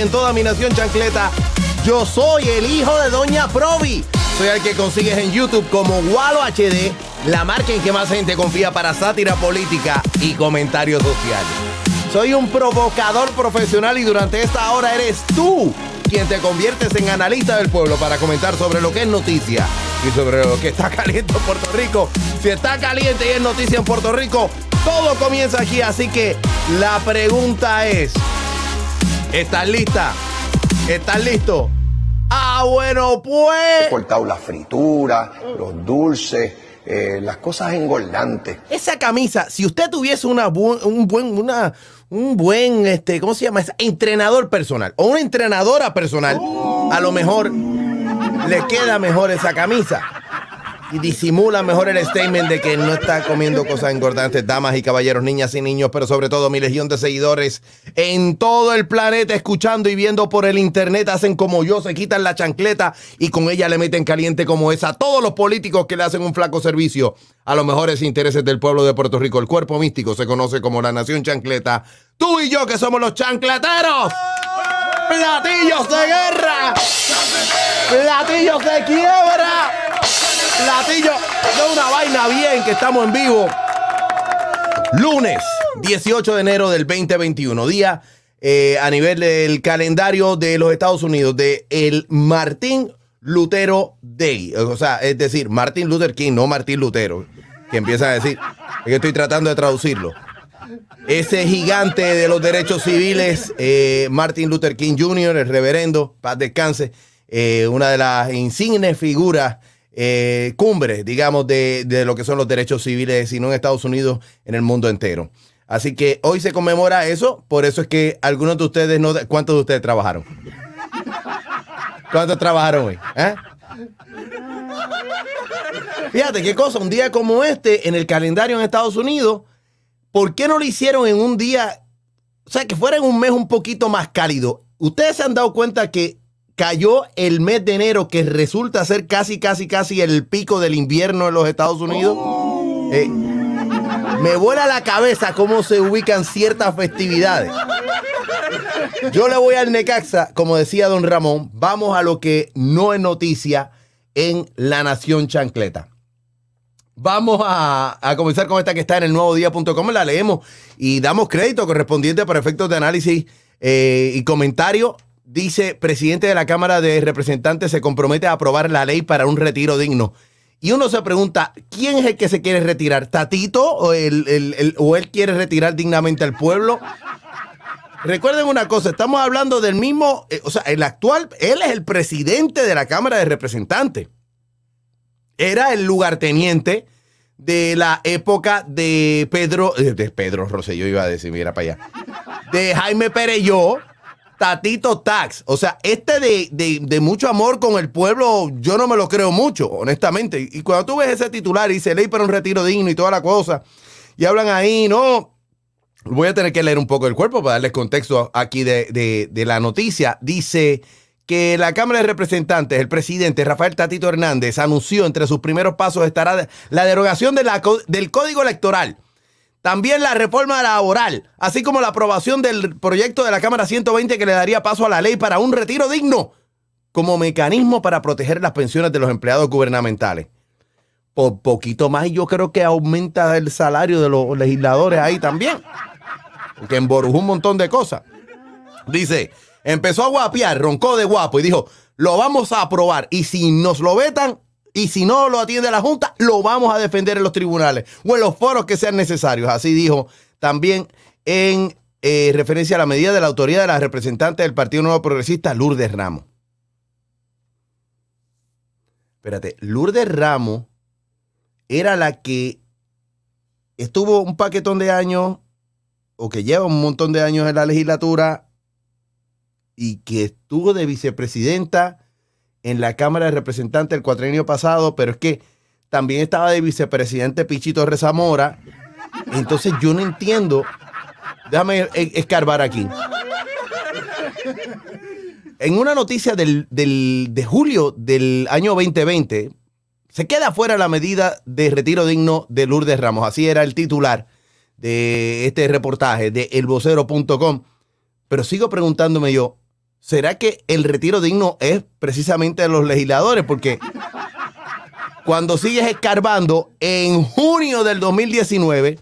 en toda mi nación chancleta. Yo soy el hijo de Doña Provi. Soy el que consigues en YouTube como Walo HD, la marca en que más gente confía para sátira política y comentarios sociales. Soy un provocador profesional y durante esta hora eres tú quien te conviertes en analista del pueblo para comentar sobre lo que es noticia y sobre lo que está caliente en Puerto Rico. Si está caliente y es noticia en Puerto Rico, todo comienza aquí, así que la pregunta es... ¿Estás lista? ¿Estás listo? Ah, bueno, pues. He cortado las frituras, los dulces. Eh, las cosas engordantes. Esa camisa, si usted tuviese una un buen, una, un buen, este, ¿cómo se llama? entrenador personal o una entrenadora personal, a lo mejor le queda mejor esa camisa y disimula mejor el statement de que no está comiendo cosas engordantes, damas y caballeros, niñas y niños, pero sobre todo mi legión de seguidores en todo el planeta, escuchando y viendo por el internet, hacen como yo, se quitan la chancleta y con ella le meten caliente como es a todos los políticos que le hacen un flaco servicio a los mejores intereses del pueblo de Puerto Rico. El cuerpo místico se conoce como la nación chancleta. Tú y yo que somos los chancleteros. ¡Platillos de guerra! ¡Platillos de quiebra! Latillo de una vaina bien que estamos en vivo. Lunes 18 de enero del 2021, día eh, a nivel del calendario de los Estados Unidos, de el Martín Lutero Day. O sea, es decir, Martín Luther King, no Martín Lutero, que empieza a decir, es que estoy tratando de traducirlo. Ese gigante de los derechos civiles, eh, Martin Luther King Jr., el reverendo, paz descanse, eh, una de las insignes figuras eh, cumbre, digamos, de, lo que son los derechos civiles, sino en Estados Unidos, en el mundo entero. Así que hoy se conmemora eso, por eso es que algunos de ustedes no... ¿Cuántos de ustedes trabajaron? ¿Cuántos trabajaron hoy? ¿Eh? Fíjate qué cosa, un día como este en el calendario en Estados Unidos, ¿por qué no lo hicieron en un día, o sea, que fuera en un mes un poquito más cálido? Ustedes se han dado cuenta que cayó el mes de enero, que resulta ser casi, casi, casi el pico del invierno en los Estados Unidos. Oh. Eh, me vuela la cabeza cómo se ubican ciertas festividades. Yo le voy al Necaxa, como decía don Ramón, vamos a lo que no es noticia en La Nación Chancleta. Vamos a, comenzar con esta que está en el nuevo día.com, la leemos y damos crédito correspondiente para efectos de análisis eh, y comentario dice, presidente de la Cámara de Representantes se compromete a aprobar la ley para un retiro digno. Y uno se pregunta, ¿quién es el que se quiere retirar? ¿Tatito o, o él quiere retirar dignamente al pueblo? Recuerden una cosa, estamos hablando del mismo, eh, o sea, el actual, él es el presidente de la Cámara de Representantes. Era el lugarteniente de la época de Pedro, eh, de Pedro Rosselló iba a decir, mira para allá, de Jaime Pereyó, Tatito Tax. O sea, este de, de, mucho amor con el pueblo, yo no me lo creo mucho, honestamente. Y cuando tú ves ese titular y se ley para un retiro digno y toda la cosa, y hablan ahí, no. Voy a tener que leer un poco el cuerpo para darles contexto aquí de, la noticia. Dice que la Cámara de Representantes, el presidente Rafael Tatito Hernández, anunció entre sus primeros pasos estará la derogación del Código Electoral también la reforma laboral, así como la aprobación del proyecto de la Cámara 120 que le daría paso a la ley para un retiro digno como mecanismo para proteger las pensiones de los empleados gubernamentales. Por poquito más, yo creo que aumenta el salario de los legisladores ahí también, porque emborujó un montón de cosas. Dice, empezó a guapear, roncó de guapo y dijo, lo vamos a aprobar y si nos lo vetan, y si no lo atiende la Junta, lo vamos a defender en los tribunales o en los foros que sean necesarios. Así dijo también en eh, referencia a la medida de la autoridad de la representante del Partido Nuevo Progresista, Lourdes Ramos. Espérate, Lourdes Ramos era la que estuvo un paquetón de años o que lleva un montón de años en la legislatura y que estuvo de vicepresidenta en la Cámara de Representantes el cuatrienio pasado, pero es que también estaba de vicepresidente Pichito Rezamora. Entonces yo no entiendo. Déjame e-, escarbar aquí. En una noticia de julio del año 2020, se queda fuera la medida de retiro digno de Lourdes Ramos. Así era el titular de este reportaje de elvocero.com. Pero sigo preguntándome yo, ¿será que el retiro digno es precisamente de los legisladores? Porque cuando sigues escarbando, en junio del 2019,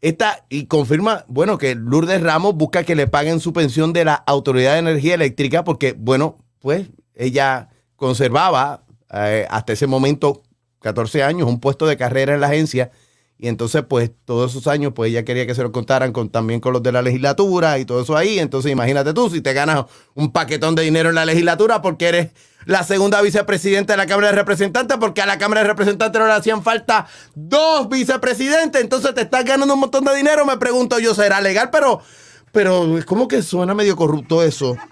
está y confirma, bueno, que Lourdes Ramos busca que le paguen su pensión de la Autoridad de Energía Eléctrica, porque, bueno, pues ella conservaba eh, hasta ese momento 14 años un puesto de carrera en la agencia y entonces, pues, todos esos años, pues ella quería que se lo contaran también con los de la legislatura y todo eso ahí. Entonces, imagínate tú, si te ganas un paquetón de dinero en la legislatura porque eres la segunda vicepresidenta de la Cámara de Representantes, porque a la Cámara de Representantes no le hacían falta dos vicepresidentes. Entonces, te estás ganando un montón de dinero, me pregunto yo, será legal, pero, pero ¿cómo que suena medio corrupto eso.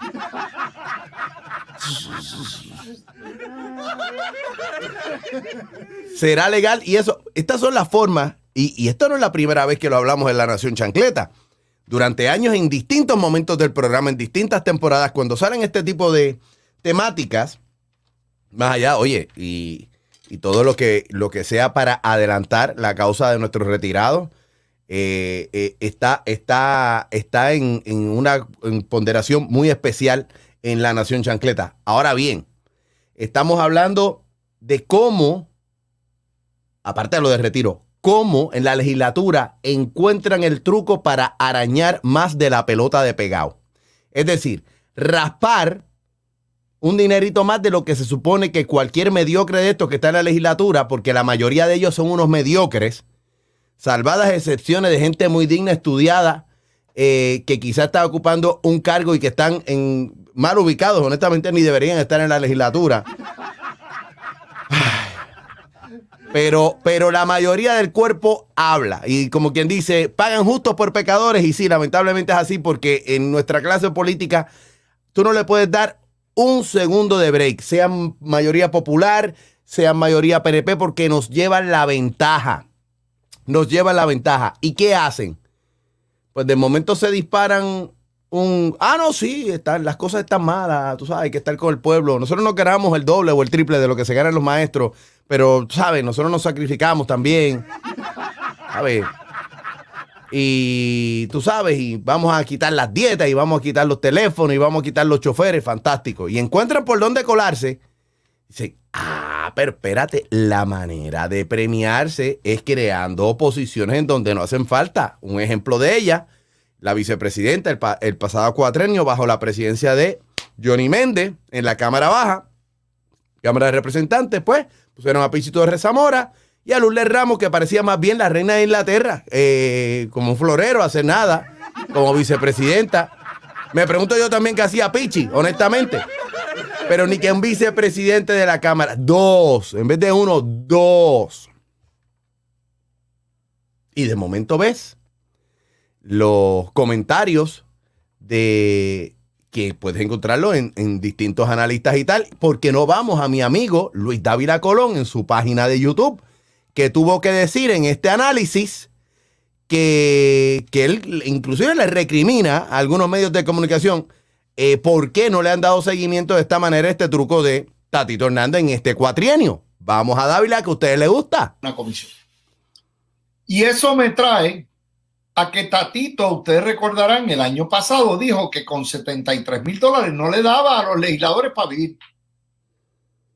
será legal. Y eso, estas son las formas, y, esto no es la primera vez que lo hablamos en La Nación Chancleta. Durante años, en distintos momentos del programa, en distintas temporadas, cuando salen este tipo de temáticas, más allá, oye, y, todo lo que, lo que sea para adelantar la causa de nuestro retirado, eh, eh, está, está, está en, una ponderación muy especial en la Nación Chancleta. Ahora bien, estamos hablando de cómo aparte de lo de retiro, cómo en la legislatura encuentran el truco para arañar más de la pelota de pegado. Es decir, raspar un dinerito más de lo que se supone que cualquier mediocre de estos que está en la legislatura, porque la mayoría de ellos son unos mediocres, salvadas excepciones de gente muy digna, estudiada, eh, que quizás está ocupando un cargo y que están en, mal ubicados, honestamente ni deberían estar en la legislatura. Pero, la mayoría del cuerpo habla. Y como quien dice, pagan justos por pecadores. Y sí, lamentablemente es así porque en nuestra clase política tú no le puedes dar un segundo de break. Sea mayoría popular, sea mayoría PNP, porque nos llevan la ventaja. Nos llevan la ventaja. ¿Y qué hacen? Pues de momento se disparan un, ah, no, sí, están, las cosas están malas, tú sabes, hay que estar con el pueblo. Nosotros no queramos el doble o el triple de lo que se ganan los maestros pero, ¿sabes? Nosotros nos sacrificamos también. ¿Sabes? Y tú sabes, y vamos a quitar las dietas, y vamos a quitar los teléfonos, y vamos a quitar los choferes, fantástico. Y encuentran por dónde colarse. Dicen, ah, pero espérate, la manera de premiarse es creando oposiciones en donde no hacen falta. Un ejemplo de ella, la vicepresidenta el, el pasado cuatrenio bajo la presidencia de Johnny Méndez en la Cámara Baja Cámara de Representantes, pues, pusieron a Pichito de Rezamora y a Lula Ramos, que parecía más bien la reina de Inglaterra, eh, como un florero, hace nada, como vicepresidenta. Me pregunto yo también qué hacía Pichi, honestamente. Pero ni que un vicepresidente de la Cámara. Dos, en vez de uno, dos. Y de momento ves los comentarios de que puedes encontrarlo en, distintos analistas y tal, porque no vamos a mi amigo Luis Dávila Colón en su página de YouTube, que tuvo que decir en este análisis que, él inclusive le recrimina a algunos medios de comunicación eh, por qué no le han dado seguimiento de esta manera este truco de Tatito Hernández en este cuatrienio. Vamos a Dávila, que a ustedes les gusta. Una comisión. Y eso me trae a que Tatito, ustedes recordarán, el año pasado dijo que con 73 mil dólares no le daba a los legisladores para vivir.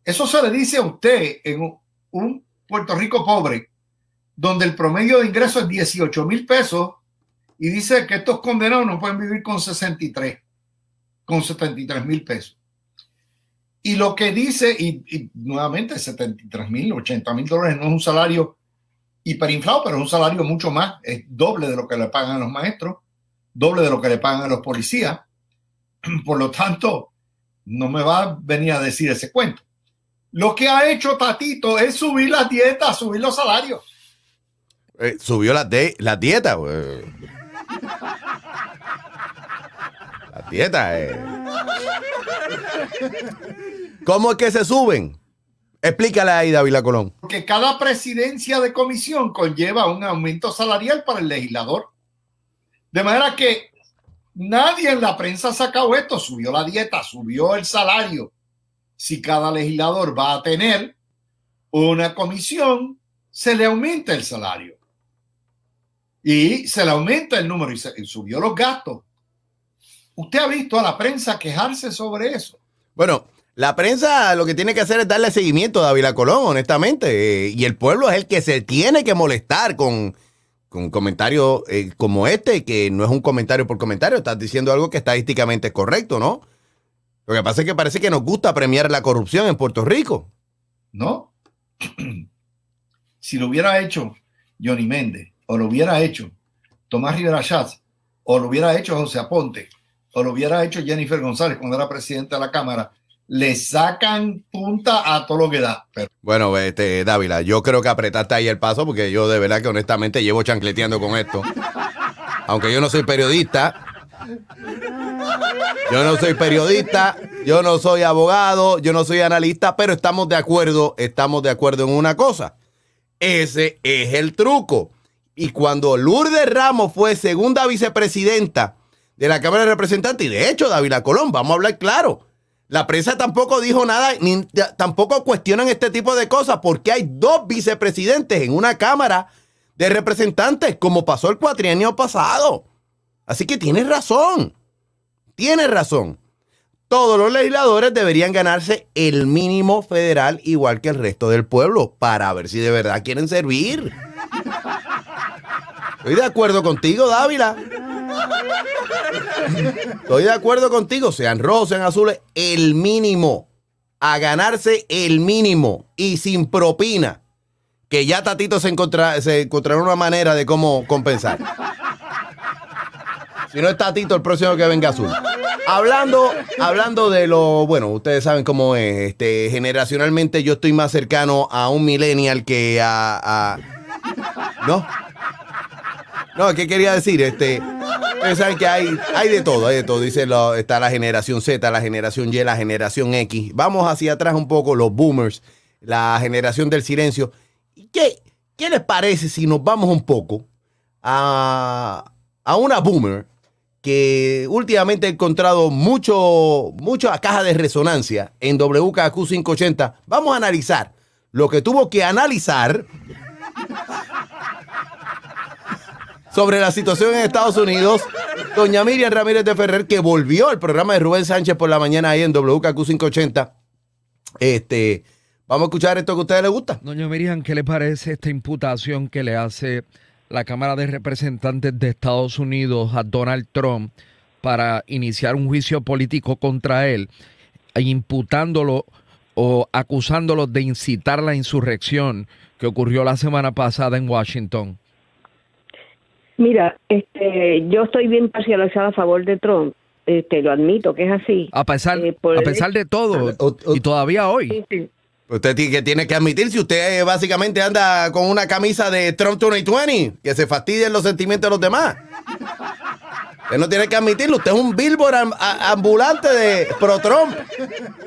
Eso se le dice a usted en un Puerto Rico pobre, donde el promedio de ingreso es 18 mil pesos y dice que estos condenados no pueden vivir con 63, con 73 mil pesos. Y lo que dice, y, y nuevamente 73 mil, 80 mil dólares no es un salario hiperinflado, pero es un salario mucho más, es doble de lo que le pagan a los maestros, doble de lo que le pagan a los policías. Por lo tanto, no me va a venir a decir ese cuento. Lo que ha hecho Tatito es subir las dietas, subir los salarios. Eh, subió las la dietas, Las dietas, eh. ¿Cómo es que se suben? Explícale ahí, David Colón. Porque cada presidencia de comisión conlleva un aumento salarial para el legislador. De manera que nadie en la prensa ha sacado esto. Subió la dieta, subió el salario. Si cada legislador va a tener una comisión, se le aumenta el salario. Y se le aumenta el número y subió los gastos. ¿Usted ha visto a la prensa quejarse sobre eso? Bueno, la prensa lo que tiene que hacer es darle seguimiento a Dávila Colón, honestamente. Eh, y el pueblo es el que se tiene que molestar con, con comentarios eh, como este, que no es un comentario por comentario, estás diciendo algo que estadísticamente es correcto, ¿no? Lo que pasa es que parece que nos gusta premiar la corrupción en Puerto Rico. No. Si lo hubiera hecho Johnny Méndez, o lo hubiera hecho Tomás Rivera Schatz, o lo hubiera hecho José Aponte, o lo hubiera hecho Jennifer González cuando era presidenta de la Cámara, le sacan punta a todo lo que da. Bueno, este, Dávila, yo creo que apretaste ahí el paso porque yo de verdad que honestamente llevo chancleteando con esto. Aunque yo no soy periodista, yo no soy periodista, yo no soy abogado, yo no soy analista, pero estamos de acuerdo, estamos de acuerdo en una cosa. Ese es el truco. Y cuando Lourdes Ramos fue segunda vicepresidenta de la Cámara de Representantes, y de hecho, Dávila Colón, vamos a hablar claro, la prensa tampoco dijo nada, tampoco cuestionan este tipo de cosas, porque hay dos vicepresidentes en una Cámara de Representantes, como pasó el cuatrienio pasado. Así que tienes razón. Tienes razón. Todos los legisladores deberían ganarse el mínimo federal igual que el resto del pueblo para ver si de verdad quieren servir. Estoy de acuerdo contigo, Dávila. Estoy de acuerdo contigo, sean rojos, sean azules, el mínimo. A ganarse el mínimo y sin propina. Que ya Tatito se, se encontrará una manera de cómo compensar. Si no es Tatito, el próximo que venga azul. Hablando, hablando de lo, bueno, ustedes saben cómo es. Este, generacionalmente yo estoy más cercano a un millennial que a, a ¿No? No, ¿qué quería decir? Este, saben que hay, hay de todo, hay de todo. Dice, lo, está la generación Z, la generación Y, la generación X. Vamos hacia atrás un poco, los boomers, la generación del silencio. ¿Qué, qué les parece si nos vamos un poco a, a una boomer que últimamente ha encontrado mucho, mucha caja de resonancia en WKQ 580? Vamos a analizar lo que tuvo que analizar sobre la situación en Estados Unidos. Doña Miriam Ramírez de Ferrer, que volvió al programa de Rubén Sánchez por la mañana ahí en WKQ580. Este, vamos a escuchar esto que a ustedes les gusta. Doña Miriam, ¿qué le parece esta imputación que le hace la Cámara de Representantes de Estados Unidos a Donald Trump para iniciar un juicio político contra él, imputándolo o acusándolo de incitar la insurrección que ocurrió la semana pasada en Washington? Mira, este, yo estoy bien parcializada a favor de Trump. Este, lo admito que es así. A pesar, eh, a pesar de todo, y todavía hoy. Sí, Usted tiene que admitir, si usted eh, básicamente anda con una camisa de Trump 2020, que se fastidien los sentimientos de los demás. Usted no tiene que admitirlo, usted es un billboard ambulante de pro-Trump.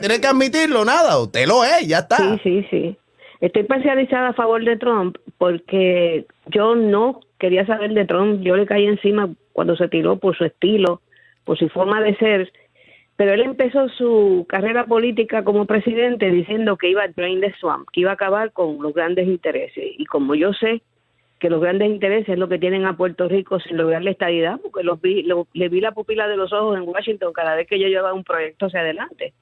Tiene que admitirlo, nada, usted lo es, ya está. Sí, sí, sí. Estoy parcializada a favor de Trump porque yo no quería saber de Trump, yo le caí encima cuando se tiró por su estilo, por su forma de ser, pero él empezó su carrera política como presidente diciendo que iba a drain the swamp, que iba a acabar con los grandes intereses. Y como yo sé que los grandes intereses es lo que tienen a Puerto Rico sin lograr la estabilidad, porque los vi, le vi la pupila de los ojos en Washington cada vez que yo llevaba un proyecto hacia adelante.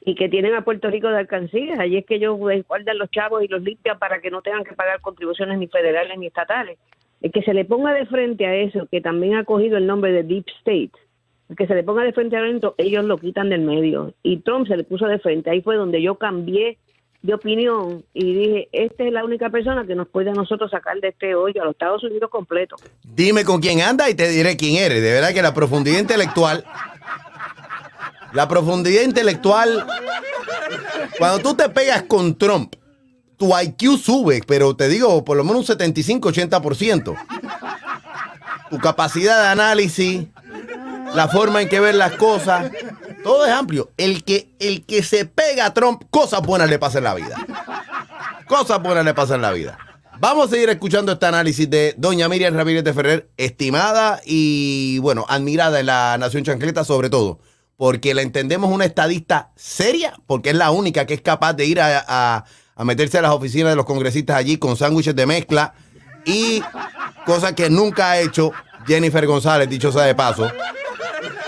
Y que tienen a Puerto Rico de alcancías. Allí es que ellos guardan los chavos y los limpian para que no tengan que pagar contribuciones ni federales ni estatales. El que se le ponga de frente a eso, que también ha cogido el nombre de Deep State, que se le ponga de frente a eso, ellos lo quitan del medio. Y Trump se le puso de frente. Ahí fue donde yo cambié de opinión y dije, esta es la única persona que nos puede a nosotros sacar de este hoyo, a los Estados Unidos completo. Dime con quién anda y te diré quién eres. De verdad que la profundidad intelectual... La profundidad intelectual... Cuando tú te pegas con Trump, tu IQ sube, pero te digo, por lo menos un 75-80%. Tu capacidad de análisis, la forma en que ves las cosas, todo es amplio. El que, el que se pega a Trump, cosas buenas le pasan en la vida. Cosas buenas le pasan en la vida. Vamos a seguir escuchando este análisis de doña Miriam Ramírez de Ferrer, estimada y, bueno, admirada en la Nación Chancleta sobre todo porque la entendemos una estadista seria, porque es la única que es capaz de ir a, a meterse a las oficinas de los congresistas allí con sándwiches de mezcla y cosas que nunca ha hecho Jennifer González, dicho sea de paso.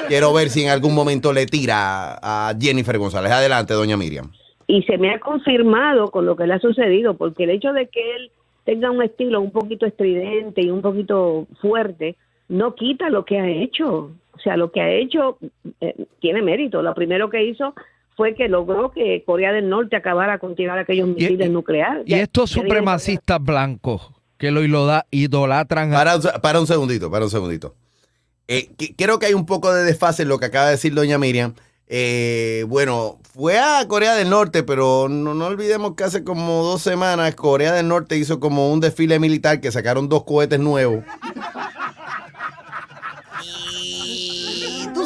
Quiero ver si en algún momento le tira a Jennifer González. Adelante, doña Miriam. Y se me ha confirmado con lo que le ha sucedido, porque el hecho de que él tenga un estilo un poquito estridente y un poquito fuerte, no quita lo que ha hecho. O sea, lo que ha hecho eh, tiene mérito. Lo primero que hizo fue que logró que Corea del Norte acabara con tirar aquellos e misiles nucleares. Y, estos supremacistas blancos que lo idolatran. A... Para, para un segundito, para un segundito. Eh, creo que hay un poco de desfase en lo que acaba de decir doña Miriam. Eh, bueno, fue a Corea del Norte, pero no, no, olvidemos que hace como dos semanas Corea del Norte hizo como un desfile militar que sacaron dos cohetes nuevos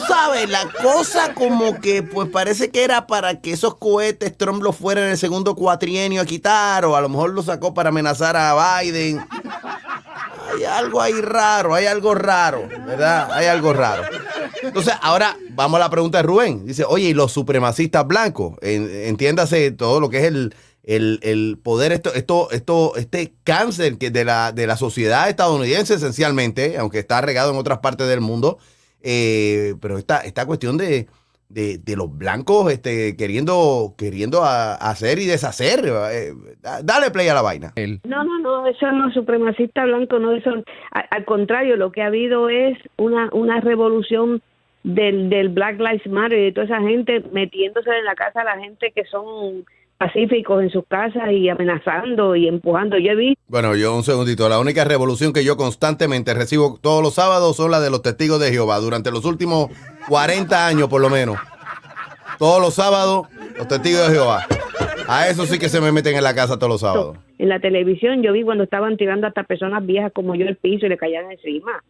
sabes, la cosa como que pues parece que era para que esos cohetes Trump los fuera en el segundo cuatrienio a quitar o a lo mejor lo sacó para amenazar a Biden. Hay algo ahí raro, hay algo raro, ¿verdad? Hay algo raro. Entonces, ahora vamos a la pregunta de Rubén. Dice, oye, ¿y los supremacistas blancos? Entiéndase todo lo que es el, el, el poder, esto, esto, esto, este cáncer que de, la, de la sociedad estadounidense esencialmente, aunque está regado en otras partes del mundo, eh, pero esta, esta cuestión de, de, los blancos este, queriendo, queriendo hacer y deshacer, eh, dale play a la vaina. No, no, no, eso no es supremacista blanco, no, eso, al, contrario, lo que ha habido es una, una revolución del, del Black Lives Matter y de toda esa gente metiéndose en la casa a la gente que son pacíficos en sus casas y amenazando y empujando. Yo he visto. Bueno, yo un segundito. La única revolución que yo constantemente recibo todos los sábados son las de los testigos de Jehová durante los últimos 40 años, por lo menos. Todos los sábados, los testigos de Jehová. A eso sí que se me meten en la casa todos los sábados. En la televisión yo vi cuando estaban tirando hasta personas viejas como yo el piso y le caían encima.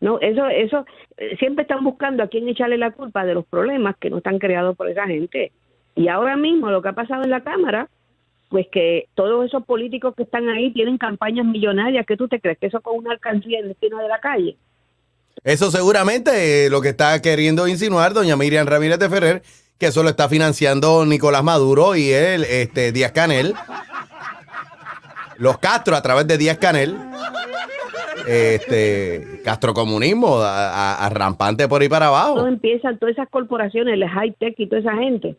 No, eso, eso, eh, siempre están buscando a quién echarle la culpa de los problemas que no están creados por esa gente. Y ahora mismo lo que ha pasado en la Cámara, pues que todos esos políticos que están ahí tienen campañas millonarias. ¿Qué tú te crees? ¿Que eso con una alcancía en el destino de la calle? Eso seguramente eh, lo que está queriendo insinuar doña Miriam Ramírez de Ferrer, que eso lo está financiando Nicolás Maduro y él, este, Díaz Canel. Los Castro a través de Díaz Canel. Este, castrocomunismo comunismo, a, rampante por ahí para abajo. Todo empiezan todas esas corporaciones, el high tech y toda esa gente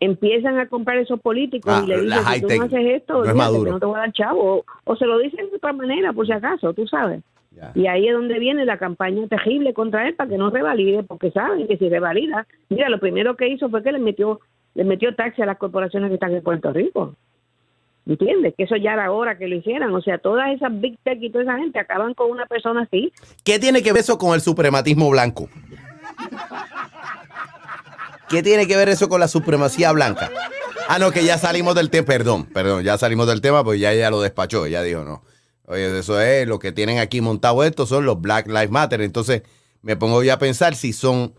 empiezan a comprar esos políticos ah, y le dicen, si tú no haces esto, no, te voy a dar chavo. O, se lo dicen de otra manera, por si acaso, tú sabes. Y ahí es donde viene la campaña terrible contra él para que no revalide, porque saben que si revalida, mira, lo primero que hizo fue que le metió, le metió taxi a las corporaciones que están en Puerto Rico. ¿Entiendes? Que eso ya era hora que lo hicieran. O sea, todas esas big tech y toda esa gente acaban con una persona así. ¿Qué tiene que ver eso con el suprematismo blanco? ¿Qué tiene que ver eso con la supremacía blanca? Ah, no, que ya salimos del tema, perdón, perdón, ya salimos del tema, pues ya ella lo despachó, ella dijo, no. Oye, eso es, lo que tienen aquí montado esto son los Black Lives Matter. Entonces, me pongo yo a pensar si son,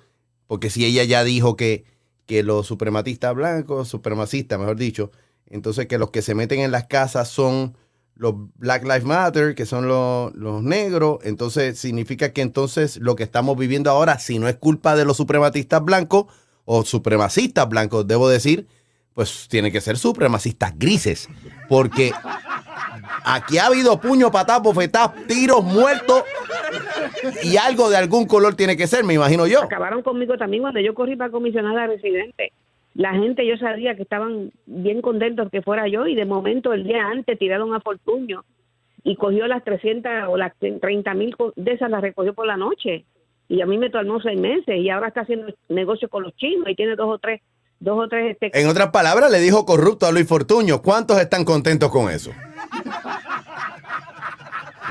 porque si ella ya dijo que, que los suprematistas blancos, supremacistas, mejor dicho, entonces que los que se meten en las casas son los Black Lives Matter, que son los, los negros, entonces significa que entonces lo que estamos viviendo ahora, si no es culpa de los suprematistas blancos, o supremacistas blancos, debo decir, pues tiene que ser supremacistas grises, porque aquí ha habido puño, patas, bofetadas, tiros, muertos y algo de algún color tiene que ser, me imagino yo. Acabaron conmigo también cuando yo corrí para comisionar la residente. La gente, yo sabía que estaban bien contentos que fuera yo y de momento el día antes tiraron a Fortuño y cogió las 300 o las 30 mil de esas, las recogió por la noche y a mí me tomó seis meses y ahora está haciendo negocio con los chinos y tiene dos o tres dos o tres este, en otras palabras le dijo corrupto a Luis Fortuño cuántos están contentos con eso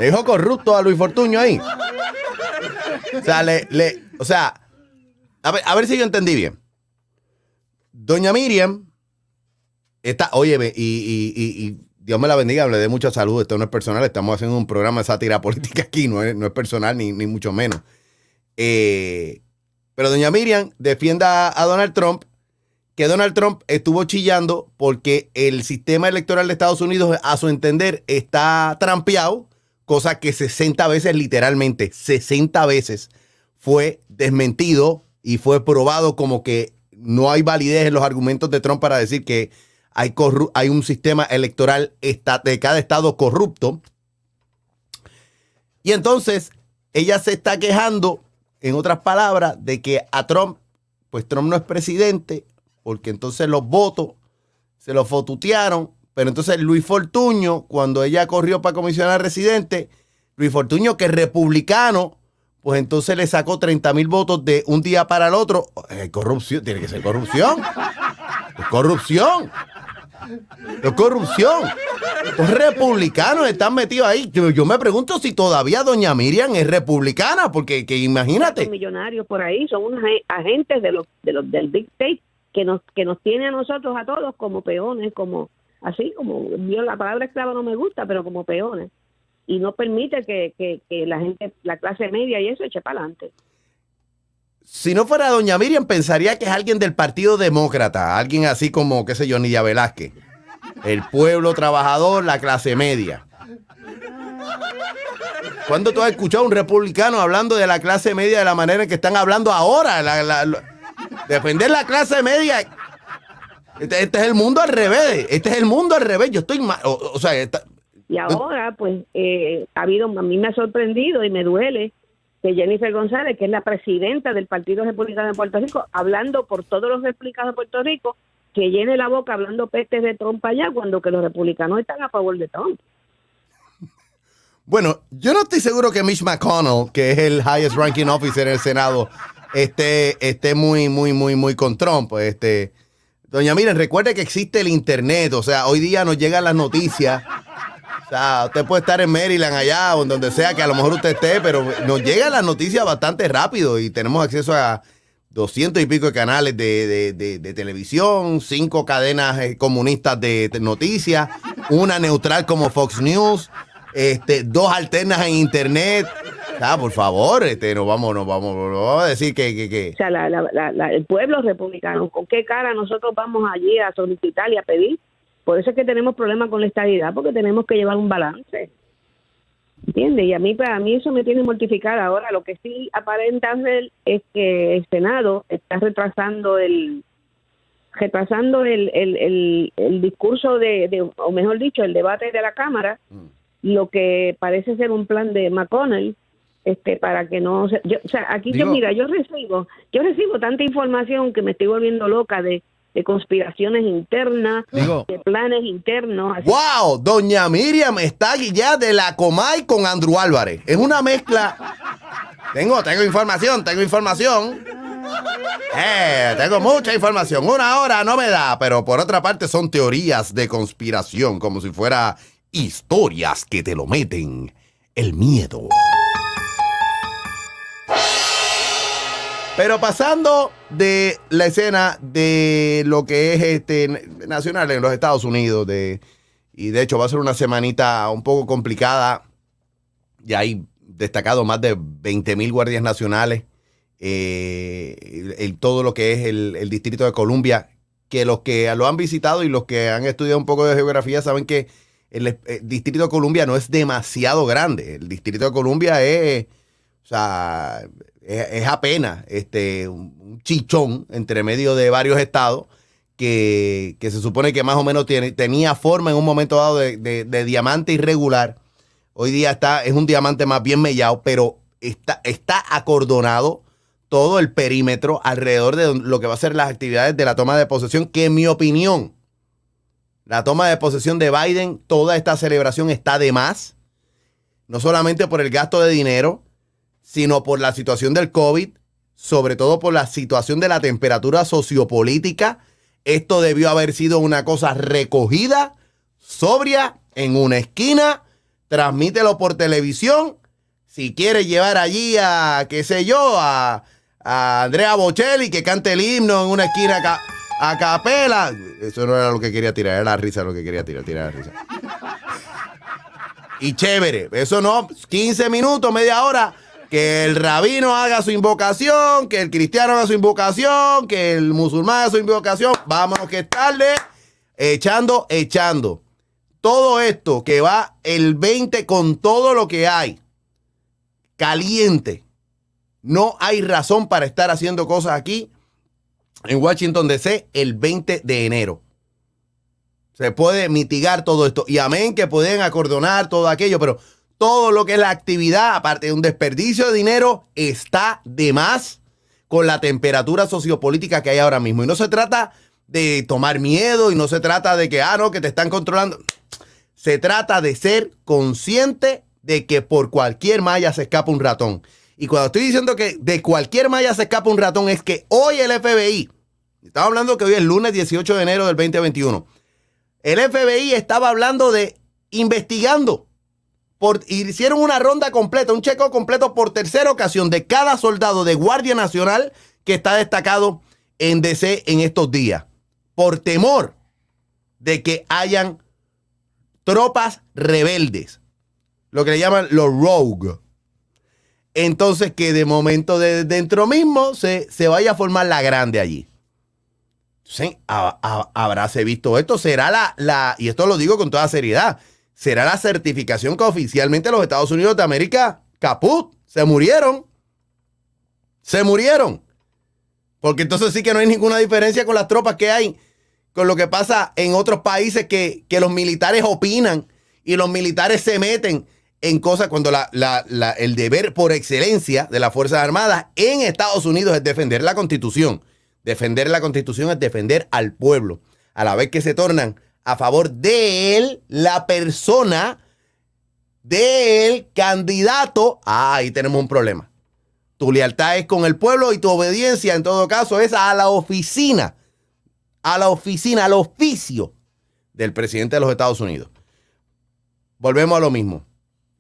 le dijo corrupto a Luis Fortuño ahí o sea le, o sea a ver, si yo entendí bien doña Miriam está oye y, y, y, Dios me la bendiga, le dé mucha salud. Esto no es personal, estamos haciendo un programa de sátira política aquí, no es, no es personal ni, ni mucho menos. Eh, pero doña Miriam defienda a, Donald Trump, que Donald Trump estuvo chillando porque el sistema electoral de Estados Unidos, a su entender, está trampeado, cosa que 60 veces, literalmente, 60 veces fue desmentido y fue probado como que no hay validez en los argumentos de Trump para decir que hay, hay un sistema electoral de cada estado corrupto. Y entonces ella se está quejando en otras palabras, de que a Trump, pues Trump no es presidente, porque entonces los votos se los fotutearon. Pero entonces Luis Fortuño, cuando ella corrió para comisionar residente, Luis Fortuño, que es republicano, pues entonces le sacó 30 mil votos de un día para el otro. Eh, corrupción, tiene que ser corrupción. corrupción. Es corrupción. Los republicanos están metidos ahí. Yo, me pregunto si todavía doña Miriam es republicana, porque que imagínate. millonarios por ahí son unos agentes de los, del Big State que nos, que nos tiene a nosotros a todos como peones, como así como la palabra esclava no me gusta, pero como peones. Y no permite que, que la gente, la clase media y eso eche para adelante si no fuera doña Miriam, pensaría que es alguien del Partido Demócrata, alguien así como, qué sé yo, Nidia Velázquez. El pueblo trabajador, la clase media. ¿Cuándo tú has escuchado a un republicano hablando de la clase media de la manera en que están hablando ahora? defender la clase media. Este, este, es el mundo al revés. Este es el mundo al revés. Yo estoy O, sea, y ahora, pues, eh, ha habido, a mí me ha sorprendido y me duele que Jennifer González, que es la presidenta del Partido Republicano de Puerto Rico, hablando por todos los republicanos de Puerto Rico, que llene la boca hablando pestes de Trump allá, cuando que los republicanos están a favor de Trump. Bueno, yo no estoy seguro que Mitch McConnell, que es el highest ranking officer en el Senado, esté, esté muy, muy, muy, muy con Trump. Este, doña Miren, recuerde que existe el Internet, o sea, hoy día nos llegan las noticias usted puede estar en Maryland allá o en donde sea que a lo mejor usted esté, pero nos llega la noticia bastante rápido y tenemos acceso a doscientos y pico de canales de, televisión, cinco cadenas eh, comunistas de, noticias, una neutral como Fox News, este, dos alternas en Internet. Ah, por favor, este, nos vamos, nos vamos, a decir que, que, O sea, el pueblo republicano, ¿con qué cara nosotros vamos allí a solicitar y a pedir por eso es que tenemos problemas con la estabilidad, porque tenemos que llevar un balance. ¿Entiendes? Y a mí, para mí eso me tiene mortificada. Ahora, lo que sí aparenta hacer es que el Senado está retrasando el retrasando el, el, el, discurso de, o mejor dicho, el debate de la Cámara, mm. lo que parece ser un plan de McConnell, este para que no o sea aquí yo mira yo recibo yo recibo tanta información que me estoy volviendo loca de de conspiraciones internas, de planes internos. Así. ¡Wow! Doña Miriam está aquí ya de la Comay con Andrew Álvarez. Es una mezcla. tengo, tengo información, tengo información. Eh, tengo mucha información. Una hora no me da, pero por otra parte son teorías de conspiración, como si fuera historias que te lo meten el miedo. Pero pasando de la escena de lo que es este nacional en los Estados Unidos, de, y de hecho va a ser una semanita un poco complicada, ya hay destacado más de 20 mil guardias nacionales, en eh, todo lo que es el, Distrito de Columbia, que los que lo han visitado y los que han estudiado un poco de geografía saben que el, el, eh, Distrito de Columbia no es demasiado grande. El Distrito de Columbia es, o sea, es, apenas este, un chichón entre medio de varios estados que, se supone que más o menos tiene, tenía forma en un momento dado de, diamante irregular. Hoy día está, es un diamante más bien mellado, pero está, está acordonado todo el perímetro alrededor de lo que va a ser las actividades de la toma de posesión, que en mi opinión, la toma de posesión de Biden, toda esta celebración está de más, no solamente por el gasto de dinero, sino por la situación del COVID, sobre todo por la situación de la temperatura sociopolítica. Esto debió haber sido una cosa recogida, sobria, en una esquina, transmítelo por televisión. Si quieres llevar allí a, qué sé yo, a, Andrea Bocelli que cante el himno en una esquina a capela. Eso no era lo que quería tirar, era la risa lo que quería tirar, tirar la risa. Y chévere, eso no, 15 minutos, media hora, que el rabino haga su invocación, que el cristiano haga su invocación, que el musulmán haga su invocación. Vamos que es echando, echando. Todo esto que va el 20 con todo lo que hay, caliente. No hay razón para estar haciendo cosas aquí en Washington DC el 20 de enero. Se puede mitigar todo esto. Y amén que pueden acordonar todo aquello, pero todo lo que es la actividad, aparte de un desperdicio de dinero, está de más con la temperatura sociopolítica que hay ahora mismo. Y no se trata de tomar miedo y no se trata de que, ah, no, que te están controlando. Se trata de ser consciente de que por cualquier malla se escapa un ratón. Y cuando estoy diciendo que de cualquier malla se escapa un ratón, es que hoy el FBI, estaba hablando que hoy es lunes 18 de enero del 2021, el FBI estaba hablando de investigando hicieron una ronda completa, un checo completo por tercera ocasión de cada soldado de Guardia Nacional que está destacado en DC en estos días, por temor de que hayan tropas rebeldes, lo que le llaman los rogue. Entonces que de momento de dentro mismo se, se vaya a formar la grande allí. habráse visto esto, será la, la, y esto lo digo con toda seriedad, será la certificación que oficialmente los Estados Unidos de América caput. Se murieron. Se murieron. Porque entonces sí que no hay ninguna diferencia con las tropas que hay, con lo que pasa en otros países que, los militares opinan y los militares se meten en cosas cuando el deber por excelencia de las Fuerzas Armadas en Estados Unidos es defender la Constitución. Defender la Constitución es defender al pueblo, a la vez que se tornan a favor de él, la persona del candidato, ah, ahí tenemos un problema. Tu lealtad es con el pueblo y tu obediencia, en todo caso, es a la oficina, a la oficina, al oficio del presidente de los Estados Unidos. Volvemos a lo mismo.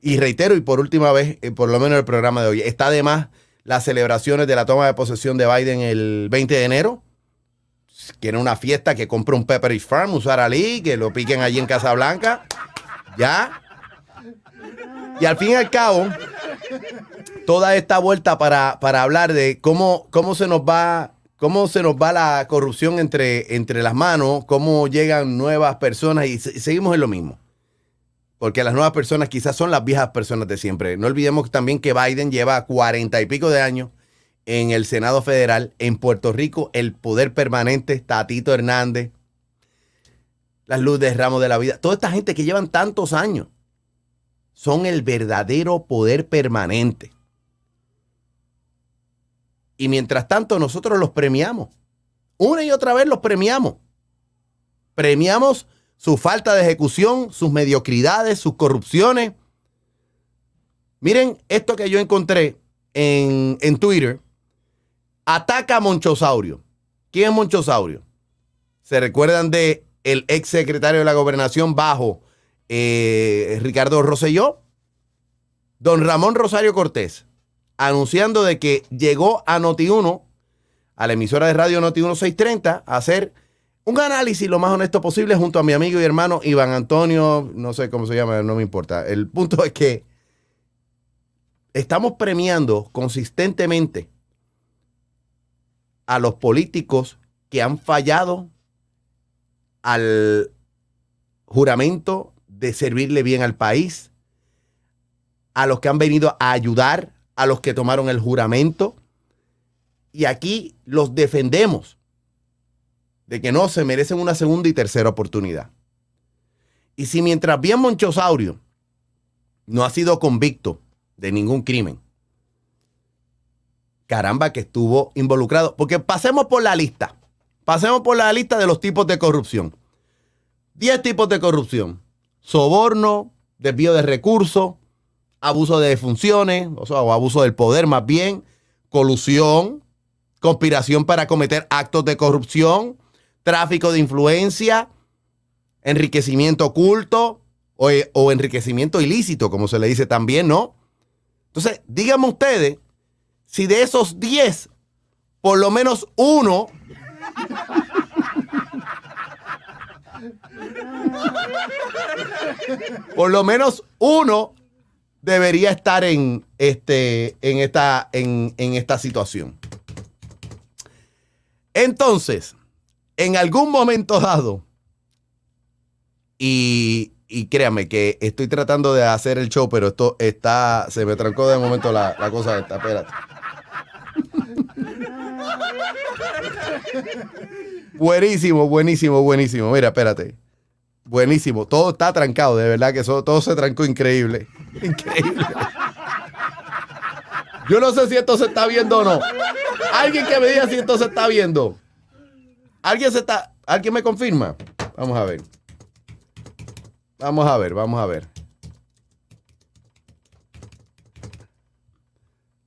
Y reitero, y por última vez, eh, por lo menos el programa de hoy, está además las celebraciones de la toma de posesión de Biden el 20 de enero quiere una fiesta, que compre un Pepperidge Farm, usar Lee, que lo piquen allí en Casablanca. ¿Ya? Y al fin y al cabo, toda esta vuelta para, hablar de cómo, cómo se nos va cómo se nos va la corrupción entre, entre las manos, cómo llegan nuevas personas y, y, seguimos en lo mismo. Porque las nuevas personas quizás son las viejas personas de siempre. No olvidemos también que Biden lleva cuarenta y pico de años en el Senado Federal, en Puerto Rico, el poder permanente, Tatito Hernández, las luces Ramos de la Vida, toda esta gente que llevan tantos años, son el verdadero poder permanente. Y mientras tanto, nosotros los premiamos. Una y otra vez los premiamos. Premiamos su falta de ejecución, sus mediocridades, sus corrupciones. Miren esto que yo encontré en Twitter Ataca a Monchosaurio. ¿Quién es Monchosaurio? ¿Se recuerdan de el ex secretario de la gobernación bajo eh, Ricardo Roselló, Don Ramón Rosario Cortés, anunciando de que llegó a Noti1, a la emisora de radio Noti1 630, a hacer un análisis lo más honesto posible junto a mi amigo y hermano Iván Antonio, no sé cómo se llama, no me importa. El punto es que estamos premiando consistentemente a los políticos que han fallado al juramento de servirle bien al país, a los que han venido a ayudar, a los que tomaron el juramento. Y aquí los defendemos de que no se merecen una segunda y tercera oportunidad. Y si mientras bien Monchosaurio no ha sido convicto de ningún crimen, caramba, que estuvo involucrado. Porque pasemos por la lista. Pasemos por la lista de los tipos de corrupción. Diez tipos de corrupción. Soborno, desvío de recursos, abuso de funciones, o, abuso del poder más bien, colusión, conspiración para cometer actos de corrupción, tráfico de influencia, enriquecimiento oculto o, eh, o enriquecimiento ilícito, como se le dice también, ¿no? Entonces, díganme ustedes si de esos 10, por lo menos uno... por lo menos uno debería estar en, este, en, esta, en, esta situación. Entonces, en algún momento dado, y, y, créame que estoy tratando de hacer el show, pero esto está, se me trancó de momento la, la cosa esta, espérate buenísimo, buenísimo, buenísimo. Mira, espérate. Buenísimo. Todo está trancado, de verdad que todo se trancó increíble. Increíble. Yo no sé si esto se está viendo o no. Alguien que me diga si esto se está viendo. Alguien se está. ¿Alguien me confirma? Vamos a ver. Vamos a ver, vamos a ver.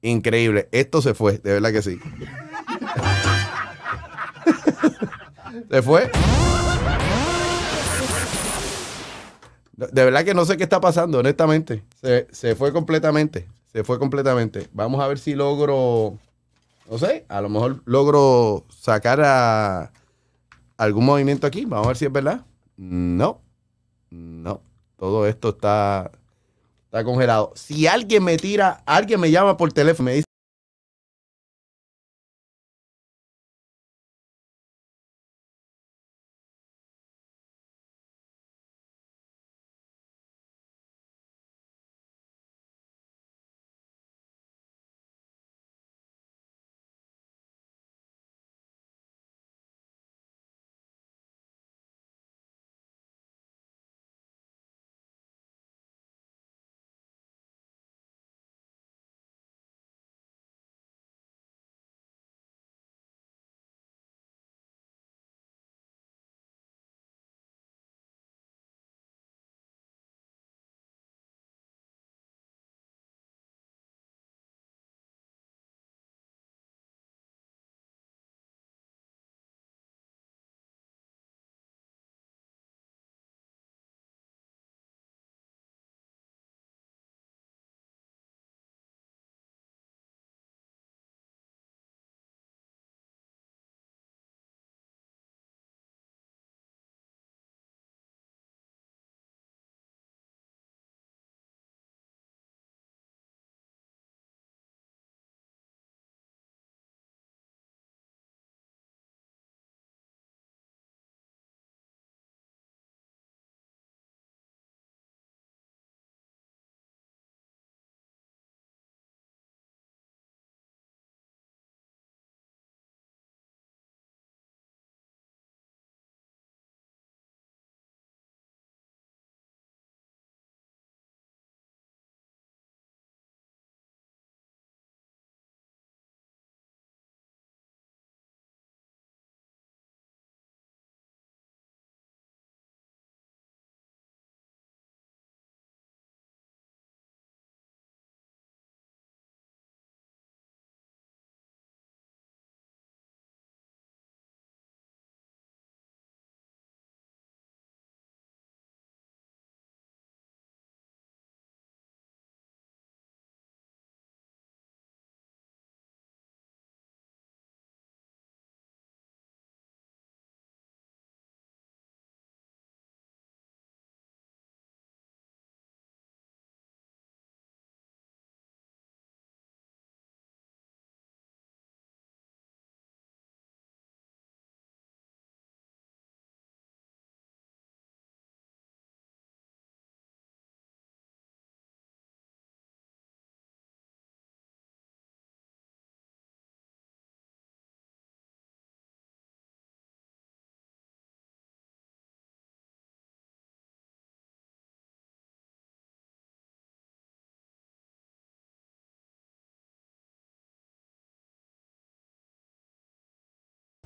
Increíble. Esto se fue, de verdad que sí. Se fue. De verdad que no sé qué está pasando, honestamente. Se, fue completamente. Se fue completamente. Vamos a ver si logro. No sé, a lo mejor logro sacar a algún movimiento aquí. Vamos a ver si es verdad. No. No. Todo esto está, está congelado. Si alguien me tira, alguien me llama por teléfono me dice.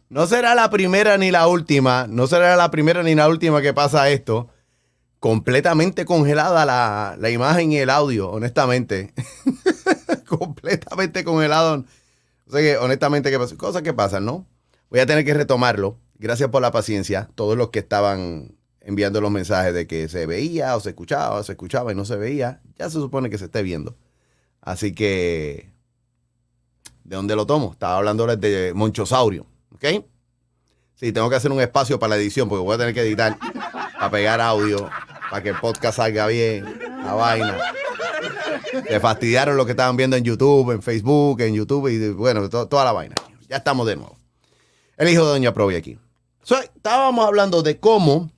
No será la primera ni la última, no será la primera ni la última que pasa esto. Completamente congelada la, imagen y el audio, honestamente. Completamente congelado. O sea que, honestamente, ¿qué pasa? cosas que pasan, ¿no? Voy a tener que retomarlo. Gracias por la paciencia. Todos los que estaban enviando los mensajes de que se veía o se escuchaba o se escuchaba y no se veía, ya se supone que se esté viendo. Así que, ¿de dónde lo tomo? Estaba hablando de Monchosaurio. ¿Ok? Sí, tengo que hacer un espacio para la edición porque voy a tener que editar para pegar audio, para que el podcast salga bien, la vaina. Se fastidiaron lo que estaban viendo en YouTube, en Facebook, en YouTube y bueno, toda la vaina. Ya estamos de nuevo. El hijo de Doña Provi aquí. estábamos hablando de cómo,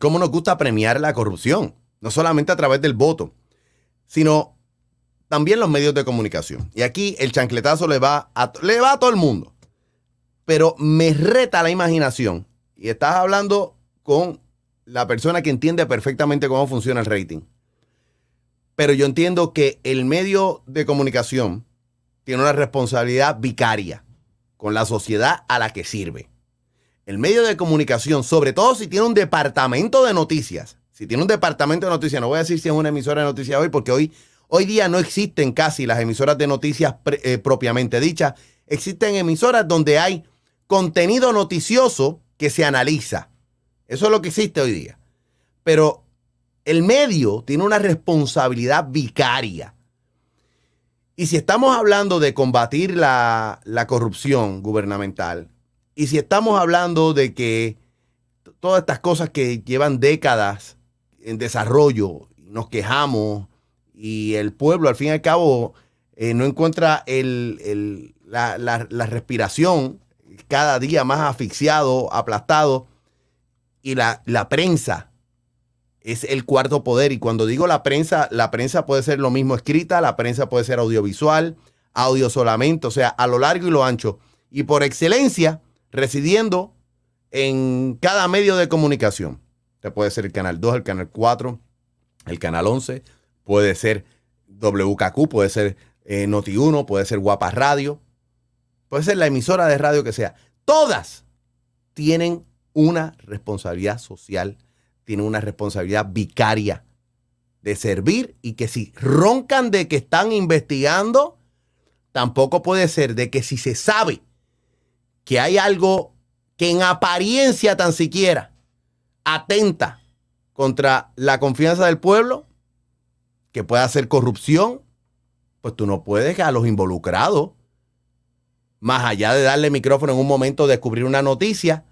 cómo nos gusta premiar la corrupción, no solamente a través del voto, sino también los medios de comunicación. Y aquí el chancletazo le va le va a todo el mundo pero me reta la imaginación. Y estás hablando con la persona que entiende perfectamente cómo funciona el rating. Pero yo entiendo que el medio de comunicación tiene una responsabilidad vicaria con la sociedad a la que sirve. El medio de comunicación, sobre todo si tiene un departamento de noticias, si tiene un departamento de noticias, no voy a decir si es una emisora de noticias hoy, porque hoy, hoy día no existen casi las emisoras de noticias eh, propiamente dichas. Existen emisoras donde hay contenido noticioso que se analiza. Eso es lo que existe hoy día. Pero el medio tiene una responsabilidad vicaria. Y si estamos hablando de combatir la, corrupción gubernamental, y si estamos hablando de que todas estas cosas que llevan décadas en desarrollo, nos quejamos y el pueblo al fin y al cabo eh, no encuentra la respiración cada día más asfixiado, aplastado. Y la, la prensa es el cuarto poder. Y cuando digo la prensa, la prensa puede ser lo mismo escrita, la prensa puede ser audiovisual, audio solamente, o sea, a lo largo y lo ancho. Y por excelencia, residiendo en cada medio de comunicación. Te puede ser el canal 2, el canal 4, el canal 11, puede ser WKQ, puede ser eh, Noti1, puede ser Guapa Radio, puede ser la emisora de radio que sea, todas tienen una responsabilidad social, tienen una responsabilidad vicaria de servir y que si roncan de que están investigando, tampoco puede ser de que si se sabe que hay algo que en apariencia tan siquiera atenta contra la confianza del pueblo, que pueda ser corrupción, pues tú no puedes a los involucrados más allá de darle micrófono en un momento, descubrir una noticia,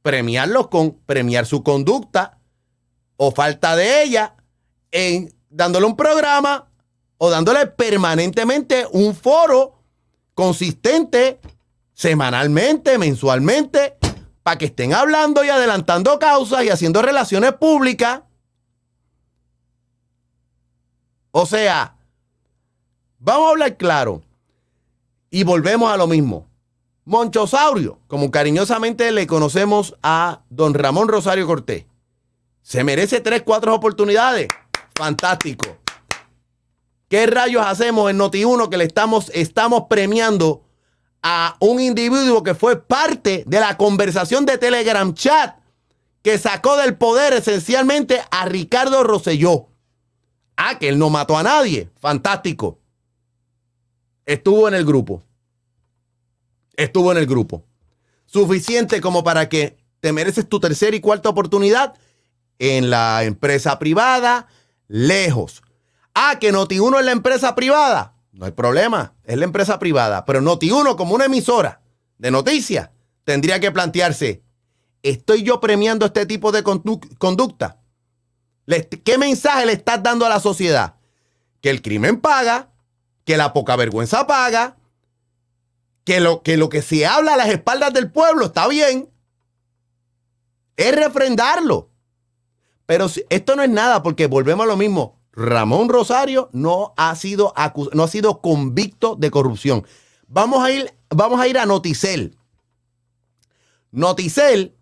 premiarlos con premiar su conducta o falta de ella en dándole un programa o dándole permanentemente un foro consistente semanalmente, mensualmente, para que estén hablando y adelantando causas y haciendo relaciones públicas. O sea, vamos a hablar claro. Y volvemos a lo mismo. Monchosaurio, como cariñosamente le conocemos a don Ramón Rosario Cortés. Se merece tres, cuatro oportunidades. Fantástico. ¿Qué rayos hacemos en Noti1 que le estamos, estamos premiando a un individuo que fue parte de la conversación de Telegram Chat que sacó del poder esencialmente a Ricardo Rosselló? Ah, que él no mató a nadie. Fantástico. Estuvo en el grupo. Estuvo en el grupo. Suficiente como para que te mereces tu tercera y cuarta oportunidad en la empresa privada, lejos. Ah, que Noti1 es la empresa privada. No hay problema, es la empresa privada. Pero Noti1 como una emisora de noticias tendría que plantearse, ¿estoy yo premiando este tipo de conducta? ¿Qué mensaje le estás dando a la sociedad? Que el crimen paga, que la poca vergüenza paga, que lo, que lo que se habla a las espaldas del pueblo está bien, es refrendarlo. Pero esto no es nada porque volvemos a lo mismo. Ramón Rosario no ha sido, no ha sido convicto de corrupción. Vamos a, ir, vamos a ir a Noticel. Noticel,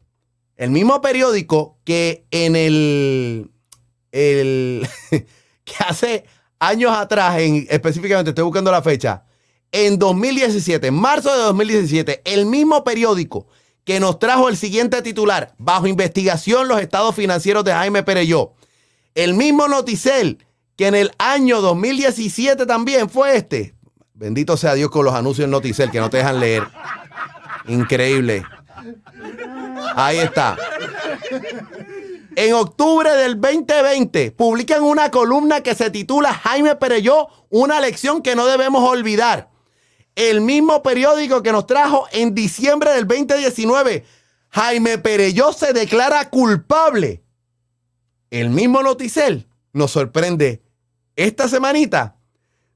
el mismo periódico que en el, el que hace años atrás, específicamente estoy buscando la fecha, en 2017, marzo de 2017, el mismo periódico que nos trajo el siguiente titular, bajo investigación los estados financieros de Jaime Pereyó, el mismo noticel que en el año 2017 también fue este. Bendito sea Dios con los anuncios del noticel que no te dejan leer. Increíble. Ahí está en octubre del 2020 publican una columna que se titula Jaime Pereyó, una lección que no debemos olvidar. El mismo periódico que nos trajo en diciembre del 2019, Jaime Pereyó se declara culpable. El mismo Noticel nos sorprende esta semanita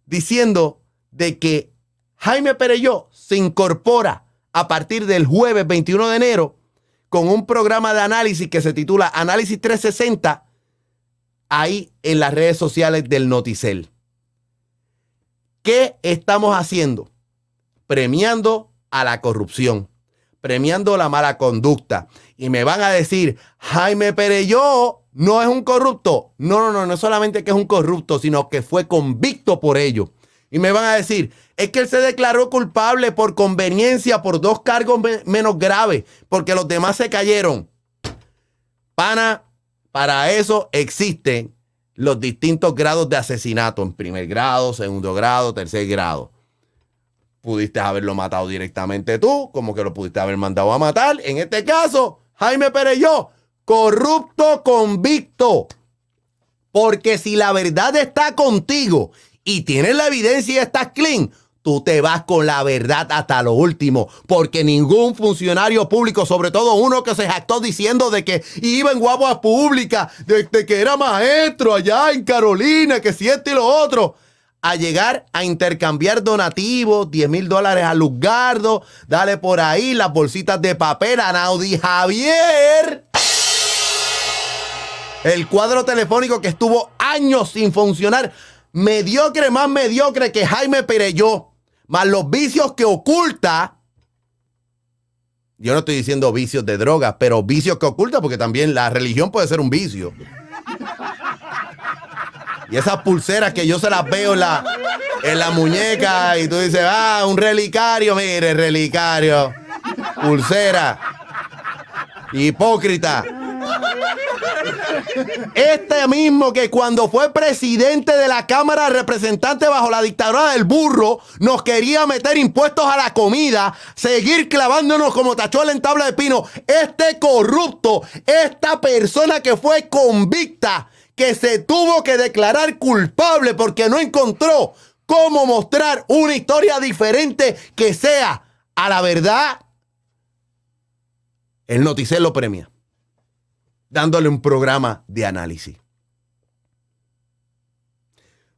diciendo de que Jaime Pereyó se incorpora a partir del jueves 21 de enero con un programa de análisis que se titula Análisis 360 ahí en las redes sociales del Noticel. ¿Qué estamos haciendo? Premiando a la corrupción, premiando la mala conducta. Y me van a decir, Jaime Pereyó no es un corrupto. No, no, no, no solamente que es un corrupto, sino que fue convicto por ello. Y me van a decir, es que él se declaró culpable por conveniencia por dos cargos menos graves, porque los demás se cayeron. Pana, para eso existen los distintos grados de asesinato, en primer grado, segundo grado, tercer grado. Pudiste haberlo matado directamente tú, como que lo pudiste haber mandado a matar. En este caso, Jaime Pereyó, corrupto convicto. Porque si la verdad está contigo y tienes la evidencia y estás clean, tú te vas con la verdad hasta lo último, porque ningún funcionario público, sobre todo uno que se jactó diciendo de que iba en a pública, de, que era maestro allá en Carolina, que si esto y lo otro, a llegar a intercambiar donativos, 10 mil dólares a Luzgardo, dale por ahí las bolsitas de papel a Naudi Javier. El cuadro telefónico que estuvo años sin funcionar mediocre, más mediocre que Jaime Pereyó más los vicios que oculta. Yo no estoy diciendo vicios de drogas, pero vicios que oculta, porque también la religión puede ser un vicio. Y esas pulseras que yo se las veo en la, en la muñeca y tú dices, ah, un relicario, mire, relicario, pulsera, hipócrita. Este mismo que cuando fue presidente de la Cámara representante bajo la dictadura del burro, nos quería meter impuestos a la comida, seguir clavándonos como tachuela en tabla de pino. Este corrupto, esta persona que fue convicta, que se tuvo que declarar culpable porque no encontró cómo mostrar una historia diferente que sea a la verdad, el noticiero premia dándole un programa de análisis.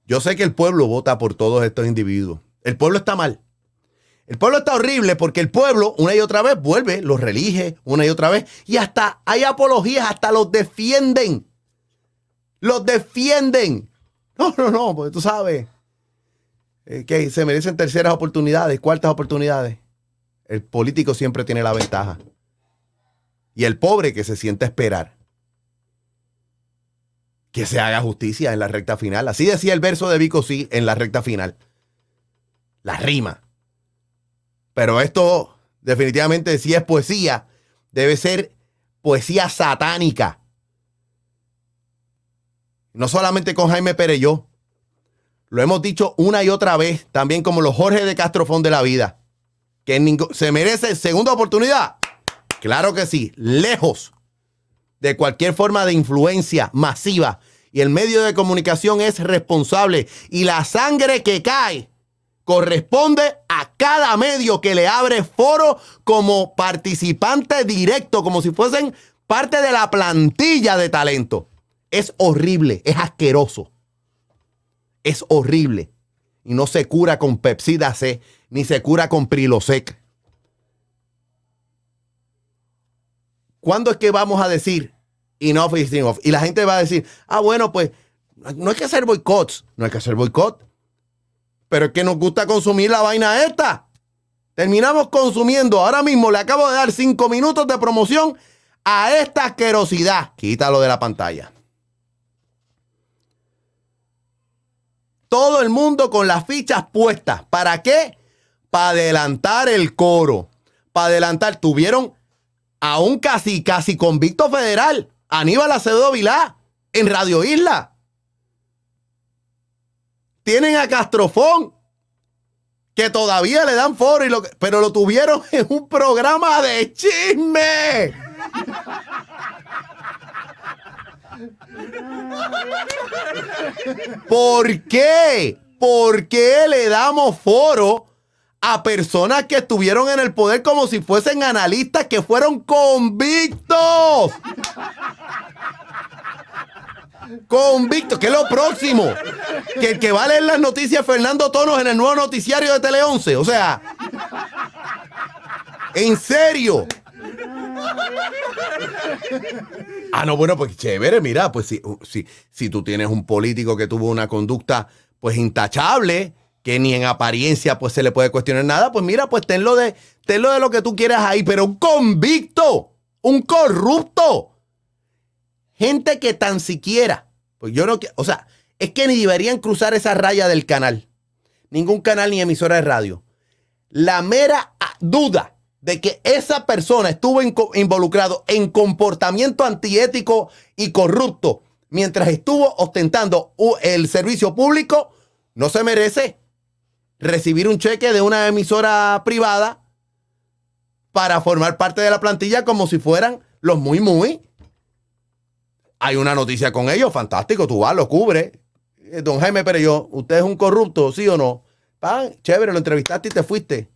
Yo sé que el pueblo vota por todos estos individuos. El pueblo está mal. El pueblo está horrible porque el pueblo una y otra vez vuelve, los relige una y otra vez y hasta hay apologías, hasta los defienden. Los defienden. No, no, no, porque tú sabes eh, que se merecen terceras oportunidades, cuartas oportunidades. El político siempre tiene la ventaja. Y el pobre que se siente a esperar que se haga justicia en la recta final. Así decía el verso de Vico sí en la recta final. La rima. Pero esto definitivamente si es poesía, debe ser poesía satánica. No solamente con Jaime Pereyó. Lo hemos dicho una y otra vez, también como los Jorge de Castrofón de la vida. Que se merece segunda oportunidad. Claro que sí, lejos de cualquier forma de influencia masiva y el medio de comunicación es responsable. Y la sangre que cae corresponde a cada medio que le abre foro como participante directo, como si fuesen parte de la plantilla de talento. Es horrible, es asqueroso. Es horrible. Y no se cura con Pepsida C, ni se cura con Prilosec. ¿Cuándo es que vamos a decir y la gente va a decir, ah, bueno, pues no hay que hacer boicots, no hay que hacer boicot. Pero es que nos gusta consumir la vaina esta. Terminamos consumiendo. Ahora mismo le acabo de dar cinco minutos de promoción a esta asquerosidad. Quítalo de la pantalla. Todo el mundo con las fichas puestas. ¿Para qué? Para adelantar el coro. Para adelantar. Tuvieron a un casi, casi convicto federal Aníbal Acevedo Vilá en Radio Isla. Tienen a Castrofón, que todavía le dan foro, pero lo tuvieron en un programa de chisme. ¿Por qué? ¿Por qué le damos foro a personas que estuvieron en el poder como si fuesen analistas que fueron convictos. Convictos, qué es lo próximo. Que el que va a leer las noticias Fernando Tonos en el nuevo noticiario de Tele 11. O sea, en serio. Ah, no, bueno, pues chévere, mira, pues si, si, si tú tienes un político que tuvo una conducta pues intachable, que ni en apariencia pues se le puede cuestionar nada, pues mira, pues tenlo de, de lo que tú quieras ahí, pero un convicto, un corrupto, gente que tan siquiera, pues yo no, o sea, es que ni deberían cruzar esa raya del canal, ningún canal ni emisora de radio. La mera ah, duda de que esa persona estuvo involucrado en comportamiento antiético y corrupto mientras estuvo ostentando el servicio público, no se merece recibir un cheque de una emisora privada para formar parte de la plantilla como si fueran los muy, muy. Hay una noticia con ellos, fantástico, tú vas, lo cubre. Eh, don Jaime Pereyó, ¿usted es un corrupto, sí o no? Pan, chévere, lo entrevistaste y te fuiste.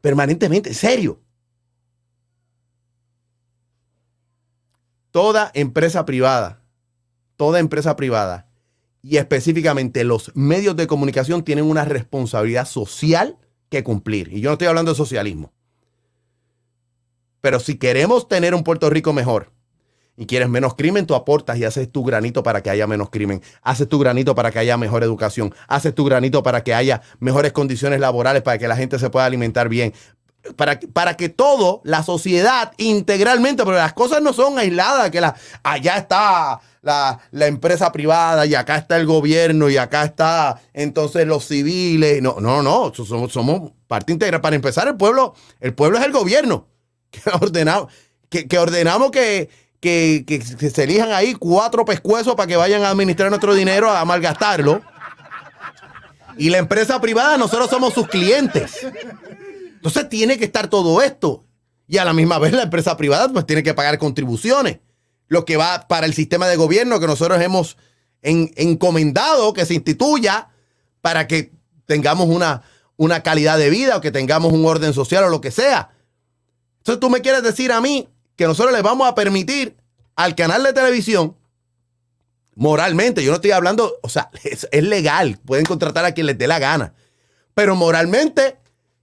permanentemente, serio. Toda empresa privada, toda empresa privada y específicamente los medios de comunicación tienen una responsabilidad social que cumplir. Y yo no estoy hablando de socialismo. Pero si queremos tener un Puerto Rico mejor y quieres menos crimen, tú aportas y haces tu granito para que haya menos crimen, haces tu granito para que haya mejor educación, haces tu granito para que haya mejores condiciones laborales, para que la gente se pueda alimentar bien, para, para, que todo, la sociedad integralmente, Porque las cosas no son aisladas, que la, allá está la, empresa privada y acá está el gobierno y acá está entonces los civiles. No, no, no, somos, somos parte integral. Para empezar, el pueblo, el pueblo es el gobierno que ordenamos que, que, ordenamos que, que, que, se elijan ahí cuatro pescuezos para que vayan a administrar nuestro dinero, a malgastarlo. Y la empresa privada, nosotros somos sus clientes. Entonces tiene que estar todo esto. Y a la misma vez la empresa privada pues tiene que pagar contribuciones lo que va para el sistema de gobierno que nosotros hemos encomendado que se instituya para que tengamos una, una calidad de vida o que tengamos un orden social o lo que sea. Entonces tú me quieres decir a mí que nosotros le vamos a permitir al canal de televisión, moralmente, yo no estoy hablando, o sea, es, legal, pueden contratar a quien les dé la gana, pero moralmente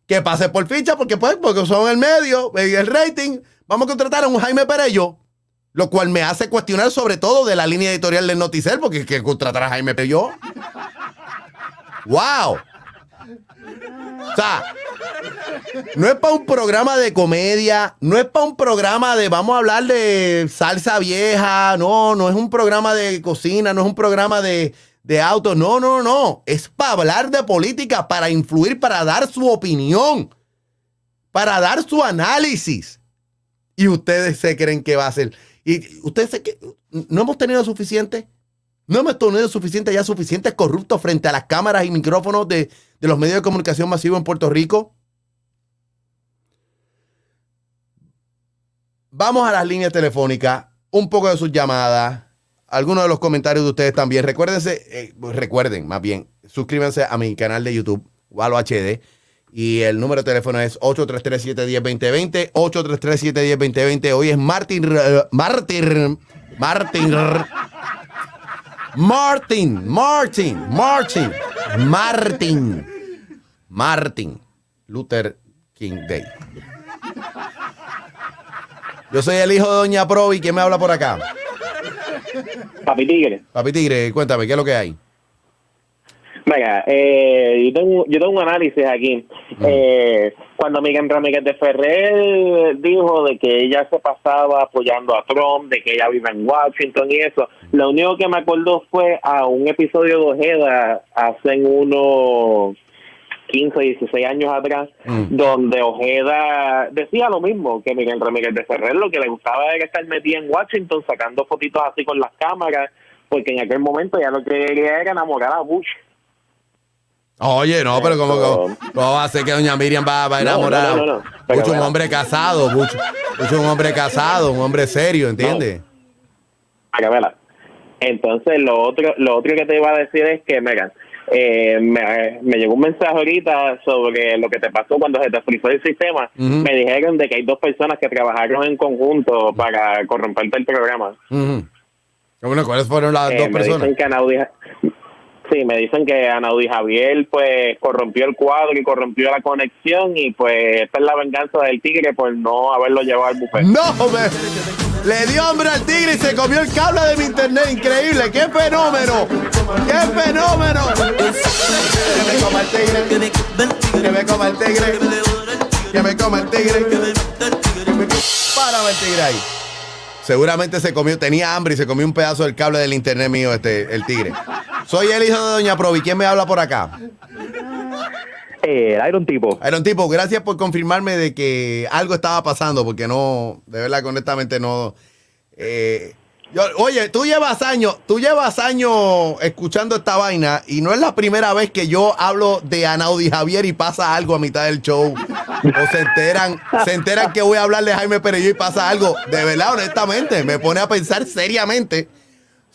que pase por ficha porque, pues, porque son el medio, el rating, vamos a contratar a un Jaime Perello lo cual me hace cuestionar sobre todo de la línea editorial del Noticel, porque es que contratar a Jaime Pelló. ¡Wow! O sea, no es para un programa de comedia, no es para un programa de vamos a hablar de salsa vieja, no, no es un programa de cocina, no es un programa de, de autos, no, no, no, es para hablar de política, para influir, para dar su opinión, para dar su análisis. Y ustedes se creen que va a ser. Y ustedes sé que no hemos tenido suficiente, no hemos tenido suficiente, ya suficiente corrupto frente a las cámaras y micrófonos de, los medios de comunicación masivo en Puerto Rico. Vamos a las líneas telefónicas, un poco de sus llamadas, algunos de los comentarios de ustedes también. Recuérdense, eh, pues recuerden más bien, suscríbanse a mi canal de YouTube, Walo HD y el número de teléfono es 833-710-2020. 833-710-2020. Hoy es Martin eh, Martin Martin Martin Martin Martin Martin Luther King Day. Yo soy el hijo de Doña Provi. ¿Quién me habla por acá? Papi Tigre. Papi Tigre, cuéntame, ¿qué es lo que hay? Venga, eh, yo, tengo, yo tengo un análisis aquí. Eh, cuando Miguel Ramírez de Ferrer dijo de que ella se pasaba apoyando a Trump, de que ella vive en Washington y eso, lo único que me acuerdo fue a un episodio de Ojeda hace unos 15, 16 años atrás, mm. donde Ojeda decía lo mismo que Miguel Ramírez de Ferrer, lo que le gustaba era estar metida en Washington sacando fotitos así con las cámaras, porque en aquel momento ya lo que quería era enamorar a Bush. Oye, no, pero ¿cómo, va a ser que doña Miriam va, a enamorar no, un hombre casado, mucho, un hombre casado, un hombre serio, ¿entiendes? Entonces, lo otro, lo otro que te iba a decir es que, eh, Megan, me, llegó un mensaje ahorita sobre lo que te pasó cuando se te el sistema. Me dijeron de que hay dos personas que trabajaron en conjunto para corromperte el programa. Bueno, ¿cuáles fueron las dos eh, personas? Sí, me dicen que y Javier pues corrompió el cuadro y corrompió la conexión y pues esta es la venganza del tigre por no haberlo llevado al buffet. No, me... le dio hambre al tigre y se comió el cable de mi internet, increíble, qué fenómeno, qué fenómeno. que me coma el tigre, que me coma el tigre, que me coma el tigre, que el tigre ahí. Seguramente se comió, tenía hambre y se comió un pedazo del cable del internet mío, este, el tigre. Soy el hijo de Doña Provi. ¿Quién me habla por acá? Eh, Iron Tipo. Iron Tipo, gracias por confirmarme de que algo estaba pasando, porque no, de verdad, honestamente no. Eh, oye, tú llevas años, tú llevas años escuchando esta vaina y no es la primera vez que yo hablo de Anaudi Javier y pasa algo a mitad del show. O se enteran, se enteran que voy a hablar de Jaime Perello y pasa algo. De verdad, honestamente, me pone a pensar seriamente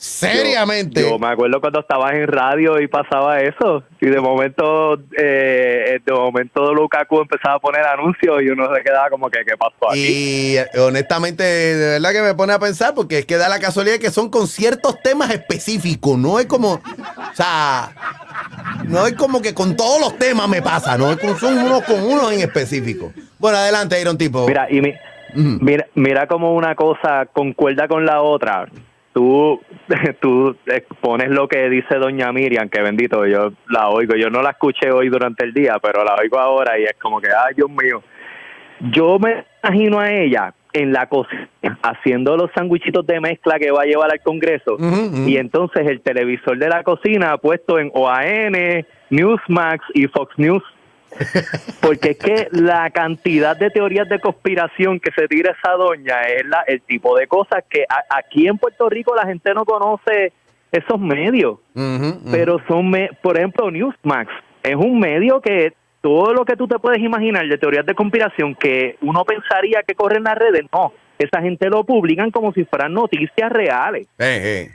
Seriamente. Yo, me acuerdo cuando estabas en radio y pasaba eso. Y de momento, eh, de momento Lukaku empezaba a poner anuncios y uno se quedaba como que, ¿qué pasó aquí? Y honestamente, de verdad que me pone a pensar porque es que da la casualidad que son con ciertos temas específicos. No es como, o sea, no es como que con todos los temas me pasa, no es como son unos con unos en específico. Bueno, adelante, Iron Tipo. Mira, y mira, mira como una cosa concuerda con la otra tú, tú expones lo que dice doña Miriam, que bendito, yo la oigo, yo no la escuché hoy durante el día, pero la oigo ahora y es como que, ay Dios mío, yo me imagino a ella en la cocina haciendo los sándwichitos de mezcla que va a llevar al Congreso y entonces el televisor de la cocina ha puesto en OAN, Newsmax y Fox News porque es que la cantidad de teorías de conspiración que se tira esa doña es la, el tipo de cosas que aquí en Puerto Rico la gente no conoce esos medios. Pero son, por ejemplo, Newsmax es un medio que todo lo que tú te puedes imaginar de teorías de conspiración que uno pensaría que corren las redes, no. Esa gente lo publican como si fueran noticias reales. Eh, eh.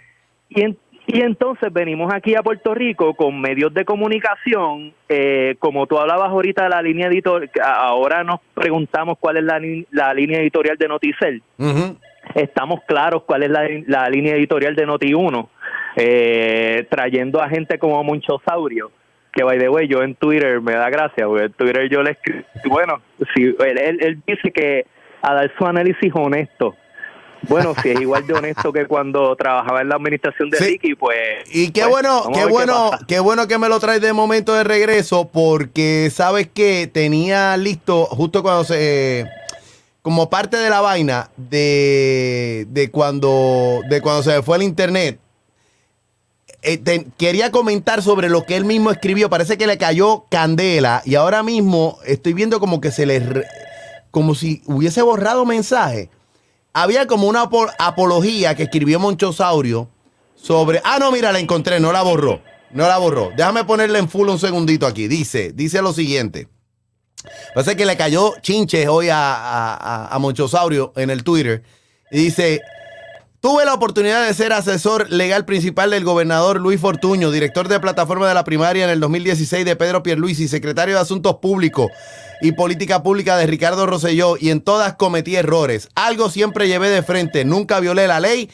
Y, y entonces venimos aquí a Puerto Rico con medios de comunicación, eh, como tú hablabas ahorita de la línea editorial, ahora nos preguntamos cuál es la, la línea editorial de Noticel. Estamos eh, claros cuál es la, línea editorial de Noti1, trayendo a gente como Saurio, que by the way, yo en Twitter me da gracia, porque en Twitter yo le escribo, bueno, si él, él dice que a dar su análisis honesto bueno, si es igual de honesto que cuando trabajaba en la administración de Ricky, pues. Y qué pues, bueno, qué bueno, qué, bueno que me lo traes de momento de regreso, porque sabes que tenía listo justo cuando se como parte de la vaina de, cuando de cuando se fue al internet. Eh, quería comentar sobre lo que él mismo escribió. Parece que le cayó candela y ahora mismo estoy viendo como que se le como si hubiese borrado mensaje había como una apología que escribió Monchosaurio sobre. Ah, no, mira, la encontré, no la borró. No la borró. Déjame ponerle en full un segundito aquí. Dice, dice lo siguiente. Parece que le cayó chinches hoy a, a, a Monchosaurio en el Twitter. Y dice, Tuve la oportunidad de ser asesor legal principal del gobernador Luis Fortuño, director de plataforma de la primaria en el 2016 de Pedro Pierluisi, secretario de Asuntos Públicos y Política Pública de Ricardo Roselló y en todas cometí errores. Algo siempre llevé de frente, nunca violé la ley,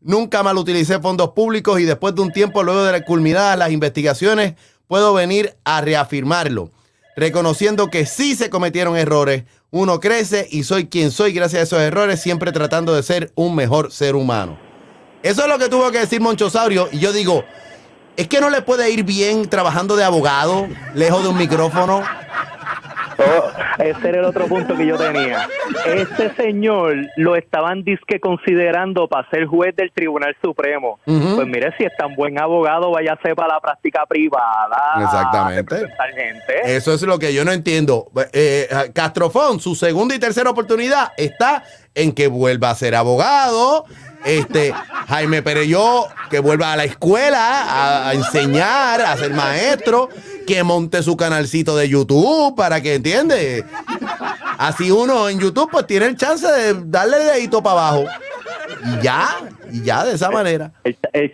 nunca malutilicé fondos públicos y después de un tiempo, luego de culminadas las investigaciones, puedo venir a reafirmarlo, reconociendo que sí se cometieron errores uno crece y soy quien soy gracias a esos errores, siempre tratando de ser un mejor ser humano. Eso es lo que tuvo que decir Monchosaurio y yo digo, es que no le puede ir bien trabajando de abogado, lejos de un micrófono ese era el otro punto que yo tenía. Este señor lo estaban disque considerando para ser juez del Tribunal Supremo. Pues mire, si es tan buen abogado, váyase para la práctica privada. Exactamente. Eso es lo que yo no entiendo. Eh, eh, Castrofón, su segunda y tercera oportunidad está en que vuelva a ser abogado. Este, Jaime Pereyó, que vuelva a la escuela a enseñar, a ser maestro que monte su canalcito de YouTube para que entiende. Así uno en YouTube pues tiene el chance de darle el dedito para abajo. Y ya, y ya de esa manera. El, el,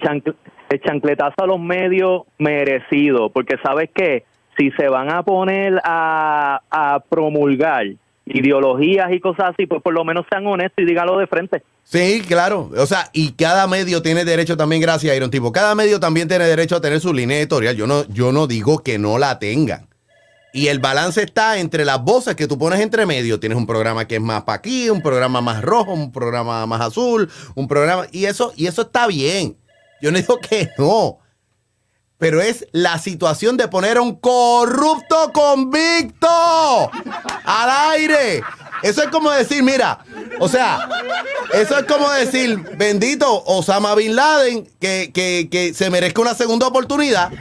chancletazo a los medios merecido, porque sabes que si se van a poner a, a promulgar ideologías y cosas así, pues por lo menos sean honestos y dígalo de frente. Sí, claro. O sea, y cada medio tiene derecho también, gracias, Iron Tipo. Cada medio también tiene derecho a tener su línea editorial. Yo no, yo no digo que no la tengan. Y el balance está entre las voces que tú pones entre medio. Tienes un programa que es más pa' aquí, un programa más rojo, un programa más azul, un programa. Y eso, y eso está bien. Yo no digo que no pero es la situación de poner a un corrupto convicto al aire. Eso es como decir, mira, o sea, eso es como decir, bendito Osama Bin Laden, que, que se merezca una segunda oportunidad.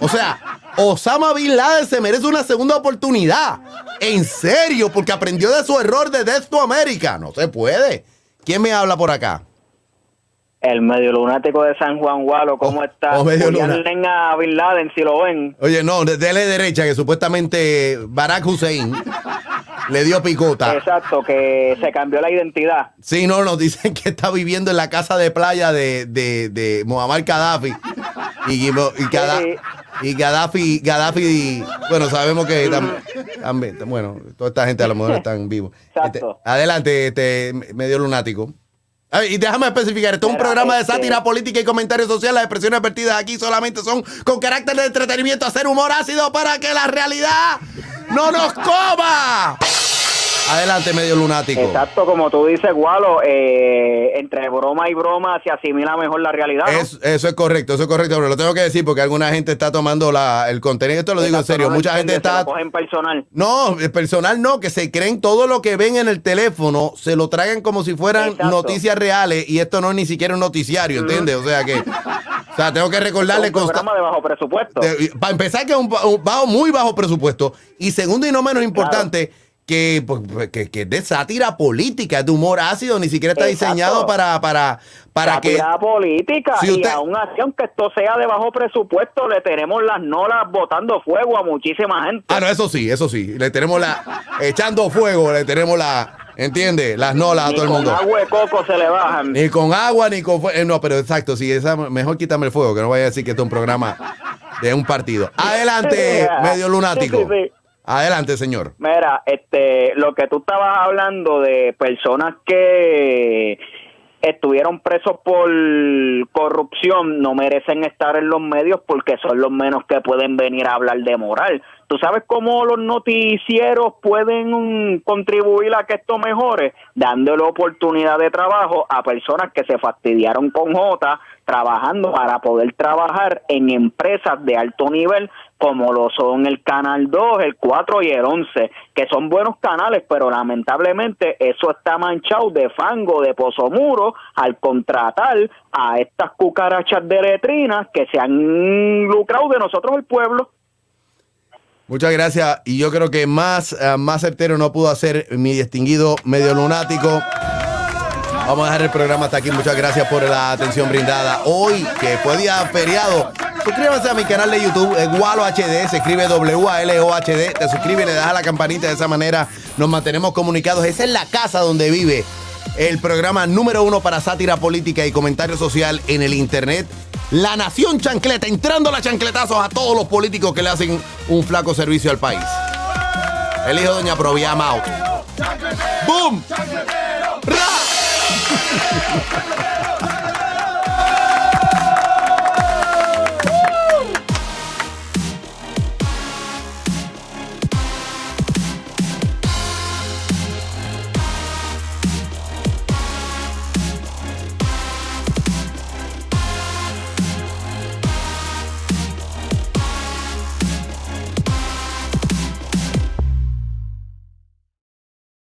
O sea, Osama Bin Laden se merece una segunda oportunidad. En serio, porque aprendió de su error de Death to America. No se puede. ¿Quién me habla por acá? El medio lunático de San Juan Gualo, ¿cómo oh, está? Oh, Julián a Bin Laden, si lo ven. Oye, no, la derecha, que supuestamente Barack Hussein le dio picota. Exacto, que se cambió la identidad. Sí, no, nos dicen que está viviendo en la casa de playa de, de, de Gaddafi. Y, y, Gaddafi, Gaddafi, bueno, sabemos que también, bueno, toda esta gente a lo mejor están vivos. Exacto. Este, adelante, este medio lunático. Y déjame especificar, esto es un programa de este sátira política y comentarios sociales. Las expresiones vertidas aquí solamente son con carácter de entretenimiento, hacer humor ácido para que la realidad no nos coma. Adelante, medio lunático. Exacto, como tú dices, Gualo, eh, entre broma y broma se asimila mejor la realidad. eso es correcto, eso es correcto, pero lo tengo que decir porque alguna gente está tomando la, el contenido, esto lo digo en serio, mucha gente está... Cogen personal. No, eh, personal no, que se creen todo lo que ven en el teléfono, se lo tragan como si fueran noticias reales y esto no es ni siquiera un noticiario, ¿entiendes? O sea que... O sea, tengo que recordarle un programa de bajo presupuesto. para empezar, que es un, bajo, muy bajo presupuesto. Y segundo y no menos importante, pues, pues, que, es de sátira política, es de humor ácido, ni siquiera está diseñado para, para, para que... política, si usted... y aún así, aunque esto sea de bajo presupuesto, le tenemos las nolas botando fuego a muchísima gente. Ah, no, eso sí, eso sí, le tenemos la... echando fuego, le tenemos la... ¿Entiendes? Las nolas a todo el mundo. Ni con agua de coco se le bajan. Ni con agua, ni con eh, no, pero exacto, si esa, mejor quítame el fuego, que no vaya a decir que esto es un programa de un partido. Adelante, medio lunático. Sí, Adelante, señor. Mira, este, lo que tú estabas hablando de personas que estuvieron presos por corrupción no merecen estar en los medios porque son los menos que pueden venir a hablar de moral. ¿Tú sabes cómo los noticieros pueden mm, contribuir a que esto mejore? Dándole oportunidad de trabajo a personas que se fastidiaron con J trabajando para poder trabajar en empresas de alto nivel como lo son el Canal 2, el 4 y el 11, que son buenos canales, pero lamentablemente eso está manchado de fango, de pozo pozomuro, al contratar a estas cucarachas de letrinas que se han lucrado de nosotros el pueblo. Muchas gracias. Y yo creo que más, eh, más certero no pudo hacer mi distinguido medio lunático. Vamos a dejar el programa hasta aquí. Muchas gracias por la atención brindada. Hoy, que fue día feriado, Suscríbase a mi canal de YouTube, Walo eh, HD. Se escribe W-A-L-O-H-D. Te suscribes, le das a la campanita. De esa manera nos mantenemos comunicados. Esa es la casa donde vive el programa número uno para sátira política y comentario social en el Internet. La nación chancleta, entrando las chancletazos a todos los políticos que le hacen un flaco servicio al país. El hijo de Doña Provía Mao. ¡Boom! ¡Ra!